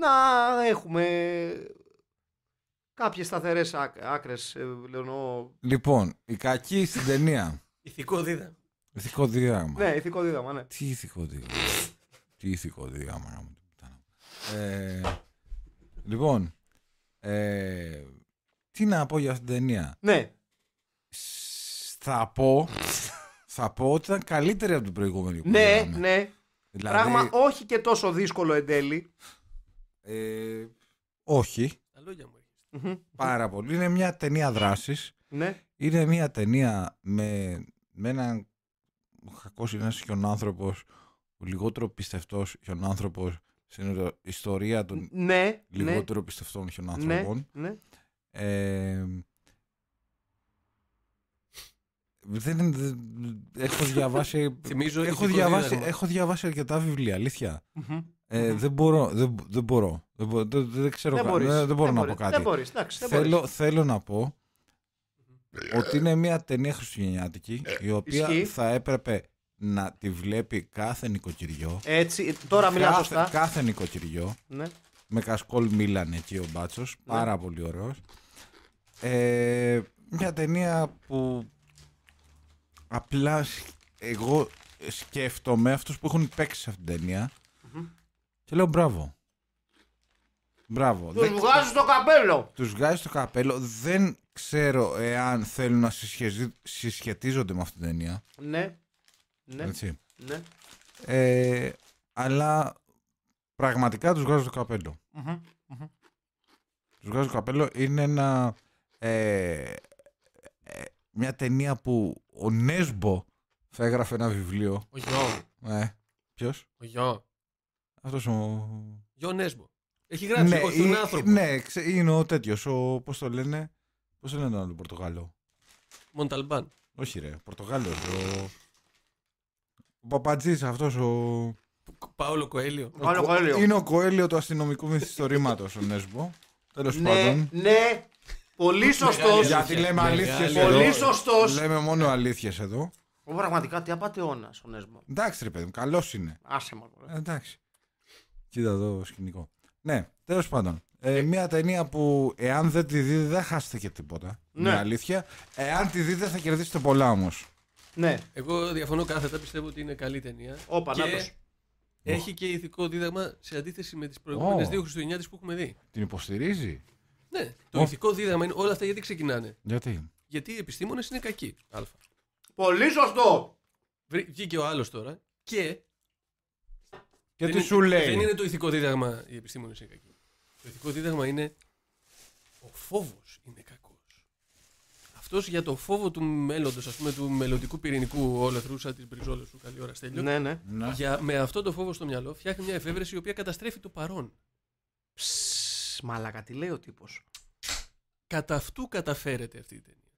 να έχουμε κάποιες σταθερές άκρες, ε, λέω Λοιπόν, η κακή στην ταινία. Ηθικό δίδαγμα. Ηθικό δίδαγμα. Ναι, ηθικό δίδαγμα, ναι. Τι ηθικό δίδαγμα. Τι ηθικό δίδαγμα, μου ε, Λοιπόν, ε, τι να πω για αυτήν την ταινία. Ναι. Θα πω, θα πω ότι ήταν καλύτερη από την προηγούμενη. Ναι, ναι. Δηλαδή... Πράγμα όχι και τόσο δύσκολο εν τέλει. Ε, όχι. Τα λόγια μου Πάρα πολύ. Είναι μια ταινία δράσης. Ναι. Είναι μια ταινία με, με έναν κακό ένα χιονάνθρωπο, ο λιγότερο πιστευτός χιονάνθρωπο στην ιστορία των ναι, ναι, λιγότερο ναι. πιστευτών χιονάνθρωπων. Ναι, ε, δεν, δεν, έχω διαβάσει, έχω, διαβάσει, έχω διαβάσει αρκετά βιβλία, αλήθεια. Mm-hmm. Ε, δεν μπορώ. Δεν, δεν μπορώ. Δεν, δεν, δεν ξέρω δεν, ε, δεν, μπορώ να πω κάτι. Δεν μπορείς, θέλω, θέλω να πω ότι είναι μια ταινία χριστουγεννιάτικη ε, η οποία θα έπρεπε να τη βλέπει κάθε νοικοκυριό. Έτσι, τώρα μιλάω σωστά. Κάθε νοικοκυριό. Ναι. Με κασκόλ μίλανε εκεί ο Μπάτσος. Ναι. Πάρα πολύ ωραίος. Ε, μια ταινία που απλά εγώ σκέφτομαι αυτούς που έχουν παίξει σε αυτήν την ταινία και λέω μπράβο. Μπράβο. Τους βγάζει το καπέλο. Τους βγάζει το καπέλο. Δεν ξέρω εάν θέλουν να συσχεζι... συσχετίζονται με αυτήν την ταινία. Ναι. Ναι. Έτσι. ναι. Ε, αλλά πραγματικά τους βγάζω το καπέλο. Mm-hmm. Τους βγάζω το καπέλο. Είναι ένα. Ε, ε, μια ταινία που ο Νέσμπο θα έγραφε ένα βιβλίο. Ο Γιώργο. Ε, ναι. Ποιος? Ο Γιώργο. Αυτός ο... Γιον Έχει γράψει ναι, τον άνθρωπο. Ναι, είναι ο τέτοιος. Πώς το λένε, Πώς το λένε τον άλλο Πορτογάλο. Μονταλμπάν. Όχι ρε, Πορτογάλος. Ο, ο Παπατζής αυτός ο... Παόλο Κοέλιο. Ο... Κοέλιο. Είναι ο Κοέλιο του αστυνομικού μυθιστορήματος ο Νέσμπο. Τέλος ναι, πάντων. Ναι, πολύ σωστό. Γιατί λέμε αλήθειε εδώ. Πολύ σωστός. Λέμε μόνο αλήθειες εδώ. πραγματικά τι απαταιώνας ο Νέσμπο. Εντάξει, ρε παιδί μου, καλός είναι. Άσε μα. Εντάξει. Κοίτα εδώ σκηνικό. Ναι, τέλος πάντων. Ε, μια ταινία που εάν δεν τη δείτε δεν χάσετε και τίποτα. Ναι. Είναι αλήθεια. Εάν τη δείτε θα κερδίσετε πολλά όμως. Ναι. Εγώ διαφωνώ κάθετα. Πιστεύω ότι είναι καλή ταινία. Ο Πανάτος. έχει και ηθικό δίδαγμα σε αντίθεση με τις προηγούμενες δύο Χριστουγεννιάτες που έχουμε δει. Την υποστηρίζει. Ναι. Το ηθικό δίδαγμα είναι όλα αυτά γιατί ξεκινάνε. Γιατί. Γιατί οι επιστήμονες είναι κακοί. Α. Πολύ σωστό! Βγήκε ο άλλος τώρα και και δεν είναι, σου λέει. Δεν είναι το ηθικό δίδαγμα οι επιστήμονες είναι κακοί. Το ηθικό δίδαγμα είναι ο φόβος είναι κακός. Αυτός για το φόβο του μέλλοντος, ας πούμε, του μελλοντικού πυρηνικού σαν τη Μπριζόλα σου, καλή ώρα στέλνει. Ναι, ναι. Για, με αυτό το φόβο στο μυαλό φτιάχνει μια εφεύρεση η οποία καταστρέφει το παρόν. Ψ, μαλακα, τι λέει ο τύπο. Κατά αυτού καταφέρεται αυτή η ταινία.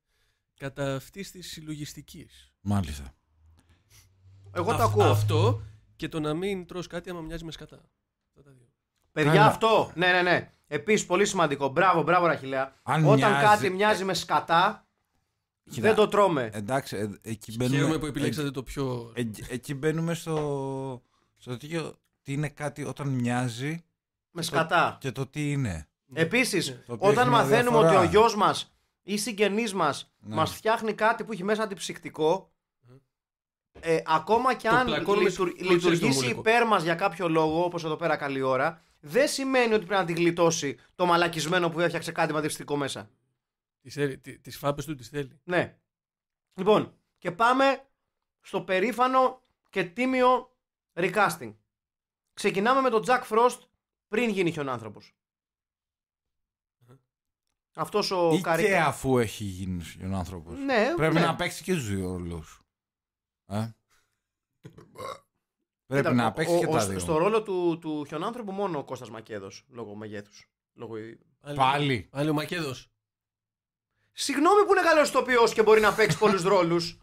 Κατά αυτή τη συλλογιστική. Μάλιστα. Εγώ το ακούω. Αυτό και το να μην τρως κάτι άμα μοιάζει με σκατά. Παιδιά, αυτό. Ναι, ναι, ναι. Επίσης, πολύ σημαντικό. Μπράβο, μπράβο, Ραχιλέα. Όταν κάτι μοιάζει με σκατά, δεν το τρώμε. Εντάξει, ε, εκεί μπαίνουμε. που επιλέξατε ε, το πιο. Ε, εκεί μπαίνουμε στο. στο Τι είναι κάτι όταν μοιάζει. Με σκατά. και το τι είναι. Ναι. Επίσης, ναι. όταν μαθαίνουμε ότι ο γιος μας ή συγγενή μας ναι. μας φτιάχνει κάτι που έχει μέσα αντιψυκτικό, ε, ακόμα και αν λειτουργήσει υπέρ μας για κάποιο λόγο, όπως εδώ πέρα καλή ώρα, δεν σημαίνει ότι πρέπει να τη γλιτώσει το μαλακισμένο που έφτιαξε κάτι μαντριστικό μέσα. Τι φάπες του τι θέλει. Ναι. Λοιπόν, και πάμε στο περήφανο και τίμιο recasting. Ξεκινάμε με τον Jack Frost πριν γίνει άνθρωπο. Αυτός ο Ή και αφού έχει γίνει ο άνθρωπος. Ναι, πρέπει ναι. να παίξει και του δύο Πρέπει να παίξει και τα δύο. Στο ρόλο του, του χιονάνθρωπου μόνο ο Κώστας Μακέδος, λόγω μεγέθους. Πάλι. Πάλι ο Μακέδος. Συγγνώμη που είναι καλός οποίο και μπορεί να παίξει πολλούς ρόλους.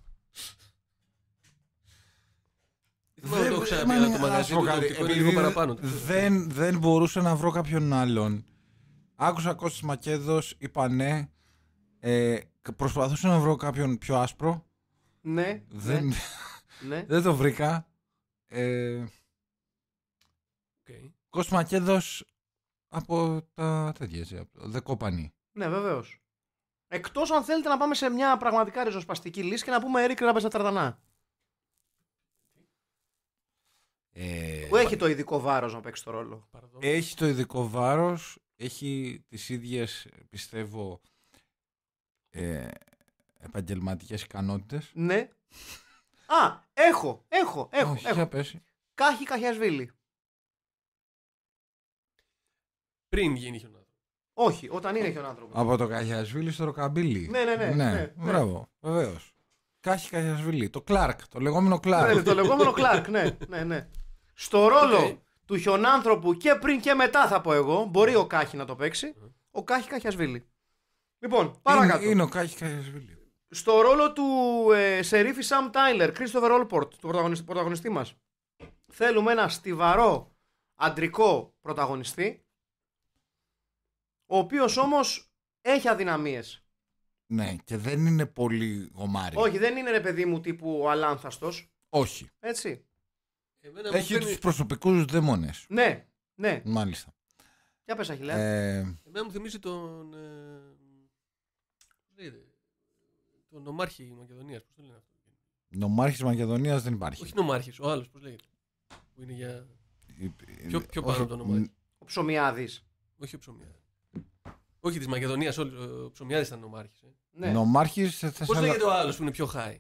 Δεν Δεν, μπορούσα να βρω κάποιον άλλον. Άκουσα Κώστας Μακέδος, είπα ναι. Ε, προσπαθούσα να βρω κάποιον πιο άσπρο. Ναι. Δεν... Ναι. Ναι. Δεν το βρήκα. Ε, okay. από τα τέτοια, από το The Ναι, βεβαίως. Εκτός αν θέλετε να πάμε σε μια πραγματικά ριζοσπαστική λύση και να πούμε Eric Ράμπε τα Ε, που έχει το ειδικό βάρος να παίξει το ρόλο. Έχει το ειδικό βάρος. Έχει τις ίδιες, πιστεύω, ε, επαγγελματικές ικανότητες. Ναι. Α, έχω, έχω, έχω. Όχι, έχω. Πέσει. Κάχη Καχιασβίλη. Πριν γίνει χιονάδρο. Όχι, όταν είναι χιονάδρο. Από το Καχιασβίλη στο Ροκαμπίλι. Ναι, ναι, ναι. ναι, ναι, ναι. Μπράβο, βεβαίως. Κάχη Καχιασβίλη. Το Κλάρκ, το λεγόμενο Κλάρκ. Ναι, το λεγόμενο Κλάρκ, ναι, ναι, ναι. Στο ρόλο okay. του χιονάνθρωπου και πριν και μετά θα πω εγώ. Μπορεί ο Κάχη να το παίξει. Ο Κάχη Καχιασβίλη. Λοιπόν, παρακάτω. Είναι, είναι ο Κάχη Καχιασβίλη στο ρόλο του ε, Σερίφη Σαμ Τάιλερ, Christopher Ρόλπορτ, του πρωταγωνιστή, πρωταγωνιστή μας. Θέλουμε ένα στιβαρό αντρικό πρωταγωνιστή, ο οποίος όμως έχει αδυναμίες. Ναι, και δεν είναι πολύ γομάρι. Όχι, δεν είναι ρε παιδί μου τύπου ο Αλάνθαστος. Όχι. Έτσι. έχει τους προσωπικούς δαιμόνες. Ναι, ναι. Μάλιστα. Για πες Αχιλέα. Ε... Εμένα μου θυμίζει τον... Ε, το νομάρχη Μακεδονίας. Πώς το λένε αυτό. Νομάρχης Μακεδονίας δεν υπάρχει. Όχι νομάρχης, ο άλλος, πώς λέγεται. Που είναι για. Πιο, πιο πάνω το νομάρχη. Ο Ψωμιάδης. Όχι ο Ψωμιάδης. Όχι της Μακεδονίας, ο Ψωμιάδης ήταν νομάρχης. Ε. Ναι. Νομάρχης. Πώ λέγεται ο άλλος που είναι πιο high.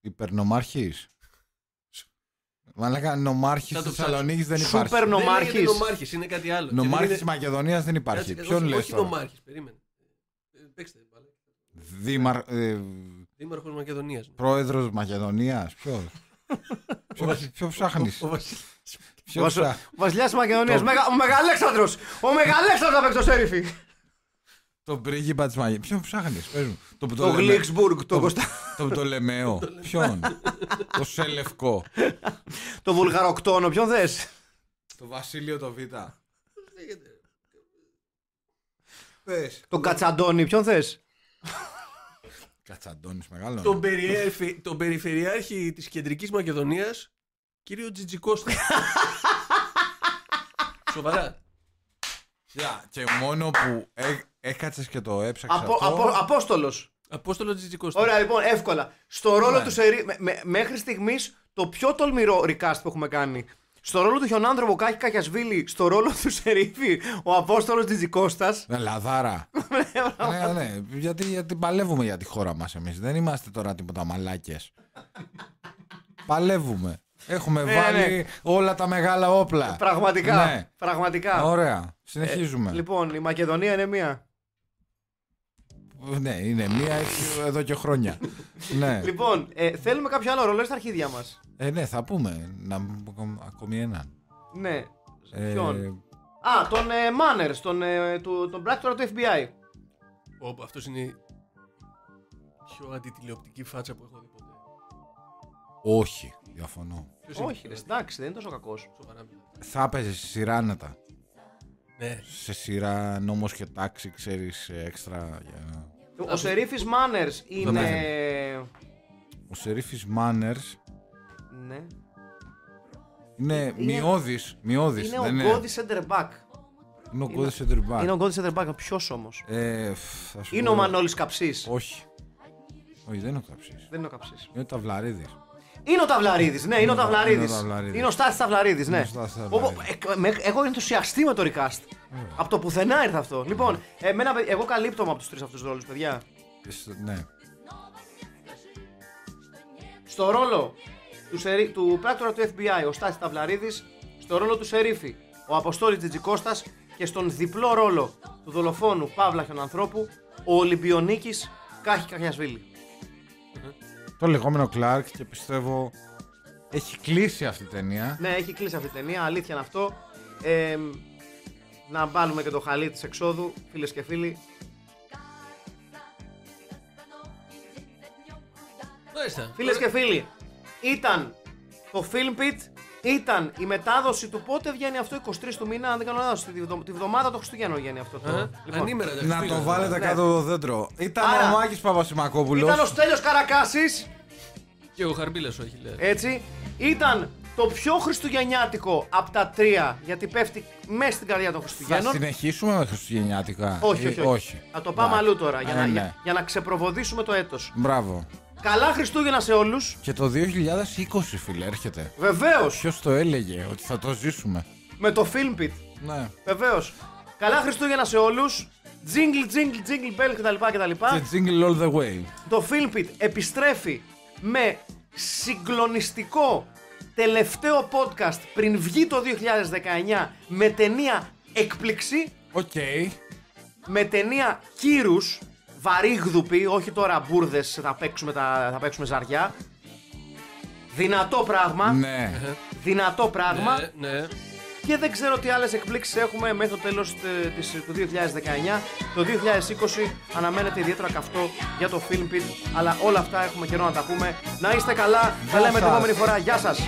Υπερνομάρχη. Μαλάκα νομάρχη τη Θεσσαλονίκης δεν υπάρχει. Σούπερ νομάρχη. Δεν νομάρχης, είναι κάτι άλλο. Νομάρχης τη Μακεδονίας δεν υπάρχει. Ποιον λες. Όχι νομάρχης, περίμενε. Ε, παίξτε. Δήμαρ... Ε... Δήμαρχος Μακεδονίας. Πρόεδρος Μακεδονίας. Ποιος. Ποιο ψάχνει. Ποιο Βασιλιάς της Μακεδονίας. Ο Μεγαλέξανδρος. Ο Μεγαλέξανδρος από έξω Το Τον πρίγκιπα της Μαγία. Ποιον ψάχνεις. Το, το, Γλίξμπουργκ. Το, το, το Πτολεμαίο. Ποιον. το Σελευκό. το Βουλγαροκτόνο. Ποιον θες. Το Βασίλειο το Β. Το Κατσαντώνι Ποιον θες. Κατσαντώνη μεγάλο. Ναι. Τον, περιφερειάρχη της κεντρικής Μακεδονίας, κύριο Τζιτζικώστα. Σοβαρά. Yeah, και μόνο που ε, έ, και το έψαξε. απο, αυτό... Απο, απόστολος. Απόστολος Τζιτζικώστα. Ωραία, λοιπόν, εύκολα. Στο ρόλο ναι. του Σερή, μέχρι στιγμής το πιο τολμηρό recast που έχουμε κάνει στο ρόλο του χιονάνθρωπο Κάκη Κακιασβίλη, στο ρόλο του Σερίφη, ο Απόστολος της Δικώστας. Ναι, λαδάρα. Ναι, ναι, ναι, γιατί, γιατί παλεύουμε για τη χώρα μας εμείς. Δεν είμαστε τώρα τίποτα μαλάκες. παλεύουμε. Έχουμε ναι, βάλει ναι. όλα τα μεγάλα όπλα. Ε, πραγματικά. Πραγματικά. Ωραία. Συνεχίζουμε. Ε, λοιπόν, η Μακεδονία είναι μία. Ναι, είναι μία εδώ και χρόνια. ναι. Λοιπόν, ε, θέλουμε κάποιο άλλο ρολόι στα αρχίδια μας. Ε, ναι, θα πούμε. Να ακόμη έναν. Ναι. Ε, Ποιον. Α, τον ε, Manners, τον, ε, του, τον πράκτορα του FBI. αυτός είναι η πιο αντιτηλεοπτική φάτσα που έχω δει ποτέ. Όχι, διαφωνώ. Όχι, ρε, εντάξει, δεν είναι τόσο κακός. Θα έπαιζε σειρά άνετα. Ναι. Σε σειρά νόμος και τάξη, ξέρεις ε, έξτρα για ο Σερίφης Μάνερ είναι. Ο Σερίφης Μάνερ. Ναι. Είναι μειώδης. μειώδης, είναι ο Γκόδη center Είναι ο Γκόδη center Είναι ο Γκόδη center back. Ποιος όμως. είναι ο Μανώλης Καψής. Όχι. Όχι, δεν είναι ο Καψής. Δεν είναι ο Καψής. Είναι ο Ταυλαρίδης. Είναι ο Ταυλαρίδης, ναι, είναι ο Ταυλαρίδη. Είναι ο Στάθης Ταυλαρίδης, ναι. Εγώ ενθουσιαστεί με το recast. Mm. Από το πουθενά ήρθε αυτό. Mm. Λοιπόν, εμένα, εγώ καλύπτω από τους τρεις αυτούς ρόλους, παιδιά. Ναι. Στο ρόλο του, του πράκτορα του FBI, ο Στάσης Ταυλαρίδης, στο ρόλο του Σερίφη, ο Αποστόλης Τζιτζικώστας και στον διπλό ρόλο του δολοφόνου Παύλα Χιονανθρώπου, ο Ολυμπιονίκης Κάχη Καχιασβίλη. Mm-hmm. Το λεγόμενο Κλάρκ και πιστεύω έχει κλείσει αυτή η ταινία. Ναι, έχει κλείσει αυτή η ταινία, αλήθεια είναι αυτό. Ε, να βάλουμε και το χαλί της εξόδου, φίλες και φίλοι. Φίλε Φίλες και φίλοι, ήταν το Film Pit, ήταν η μετάδοση του πότε βγαίνει αυτό 23 του μήνα, αν δεν κάνω λάθος, τη, βδομάδα το Χριστουγέννων βγαίνει αυτό. Το. Λοιπόν. Ανήμερα, να το βάλετε κάτω κάτω το δέντρο. Ήταν ο Μάκης Παπασημακόπουλος. Ήταν ο Στέλιος Καρακάσης. Και ο Χαρμπίλας ο Αχιλέας. Έτσι. Ήταν το πιο χριστουγεννιάτικο από τα τρία, γιατί πέφτει μέσα στην καρδιά των Χριστουγέννων. Θα συνεχίσουμε με χριστουγεννιάτικα. Όχι, όχι. Ε, όχι. το πάμε αλλού τώρα, για, ε, να, ναι. Για, να ξεπροβοδίσουμε το έτος. Μπράβο. Καλά Χριστούγεννα σε όλους. Και το 2020 φίλε έρχεται. Βεβαίως! Ποιος το έλεγε ότι θα το ζήσουμε. Με το Filmpit. Ναι. Βεβαίως. Καλά Χριστούγεννα σε όλους. Jingle, jingle, jingle bell κτλ. Και jingle all the way. Το Filmpit επιστρέφει με συγκλονιστικό τελευταίο podcast πριν βγει το 2019 με ταινία έκπληξη. Οκ. Okay. Με ταινία κύρους, βαρύγδουπη, όχι τώρα μπουρδες, θα, παίξουμε τα, θα παίξουμε ζαριά. Δυνατό πράγμα. Ναι. Δυνατό πράγμα. Ναι, ναι και δεν ξέρω τι άλλες εκπλήξεις έχουμε μέχρι το τέλος του 2019. Το 2020 αναμένεται ιδιαίτερα καυτό για το Film αλλά όλα αυτά έχουμε καιρό να τα πούμε. Να είστε καλά, θα λέμε την επόμενη φορά. Γεια σας!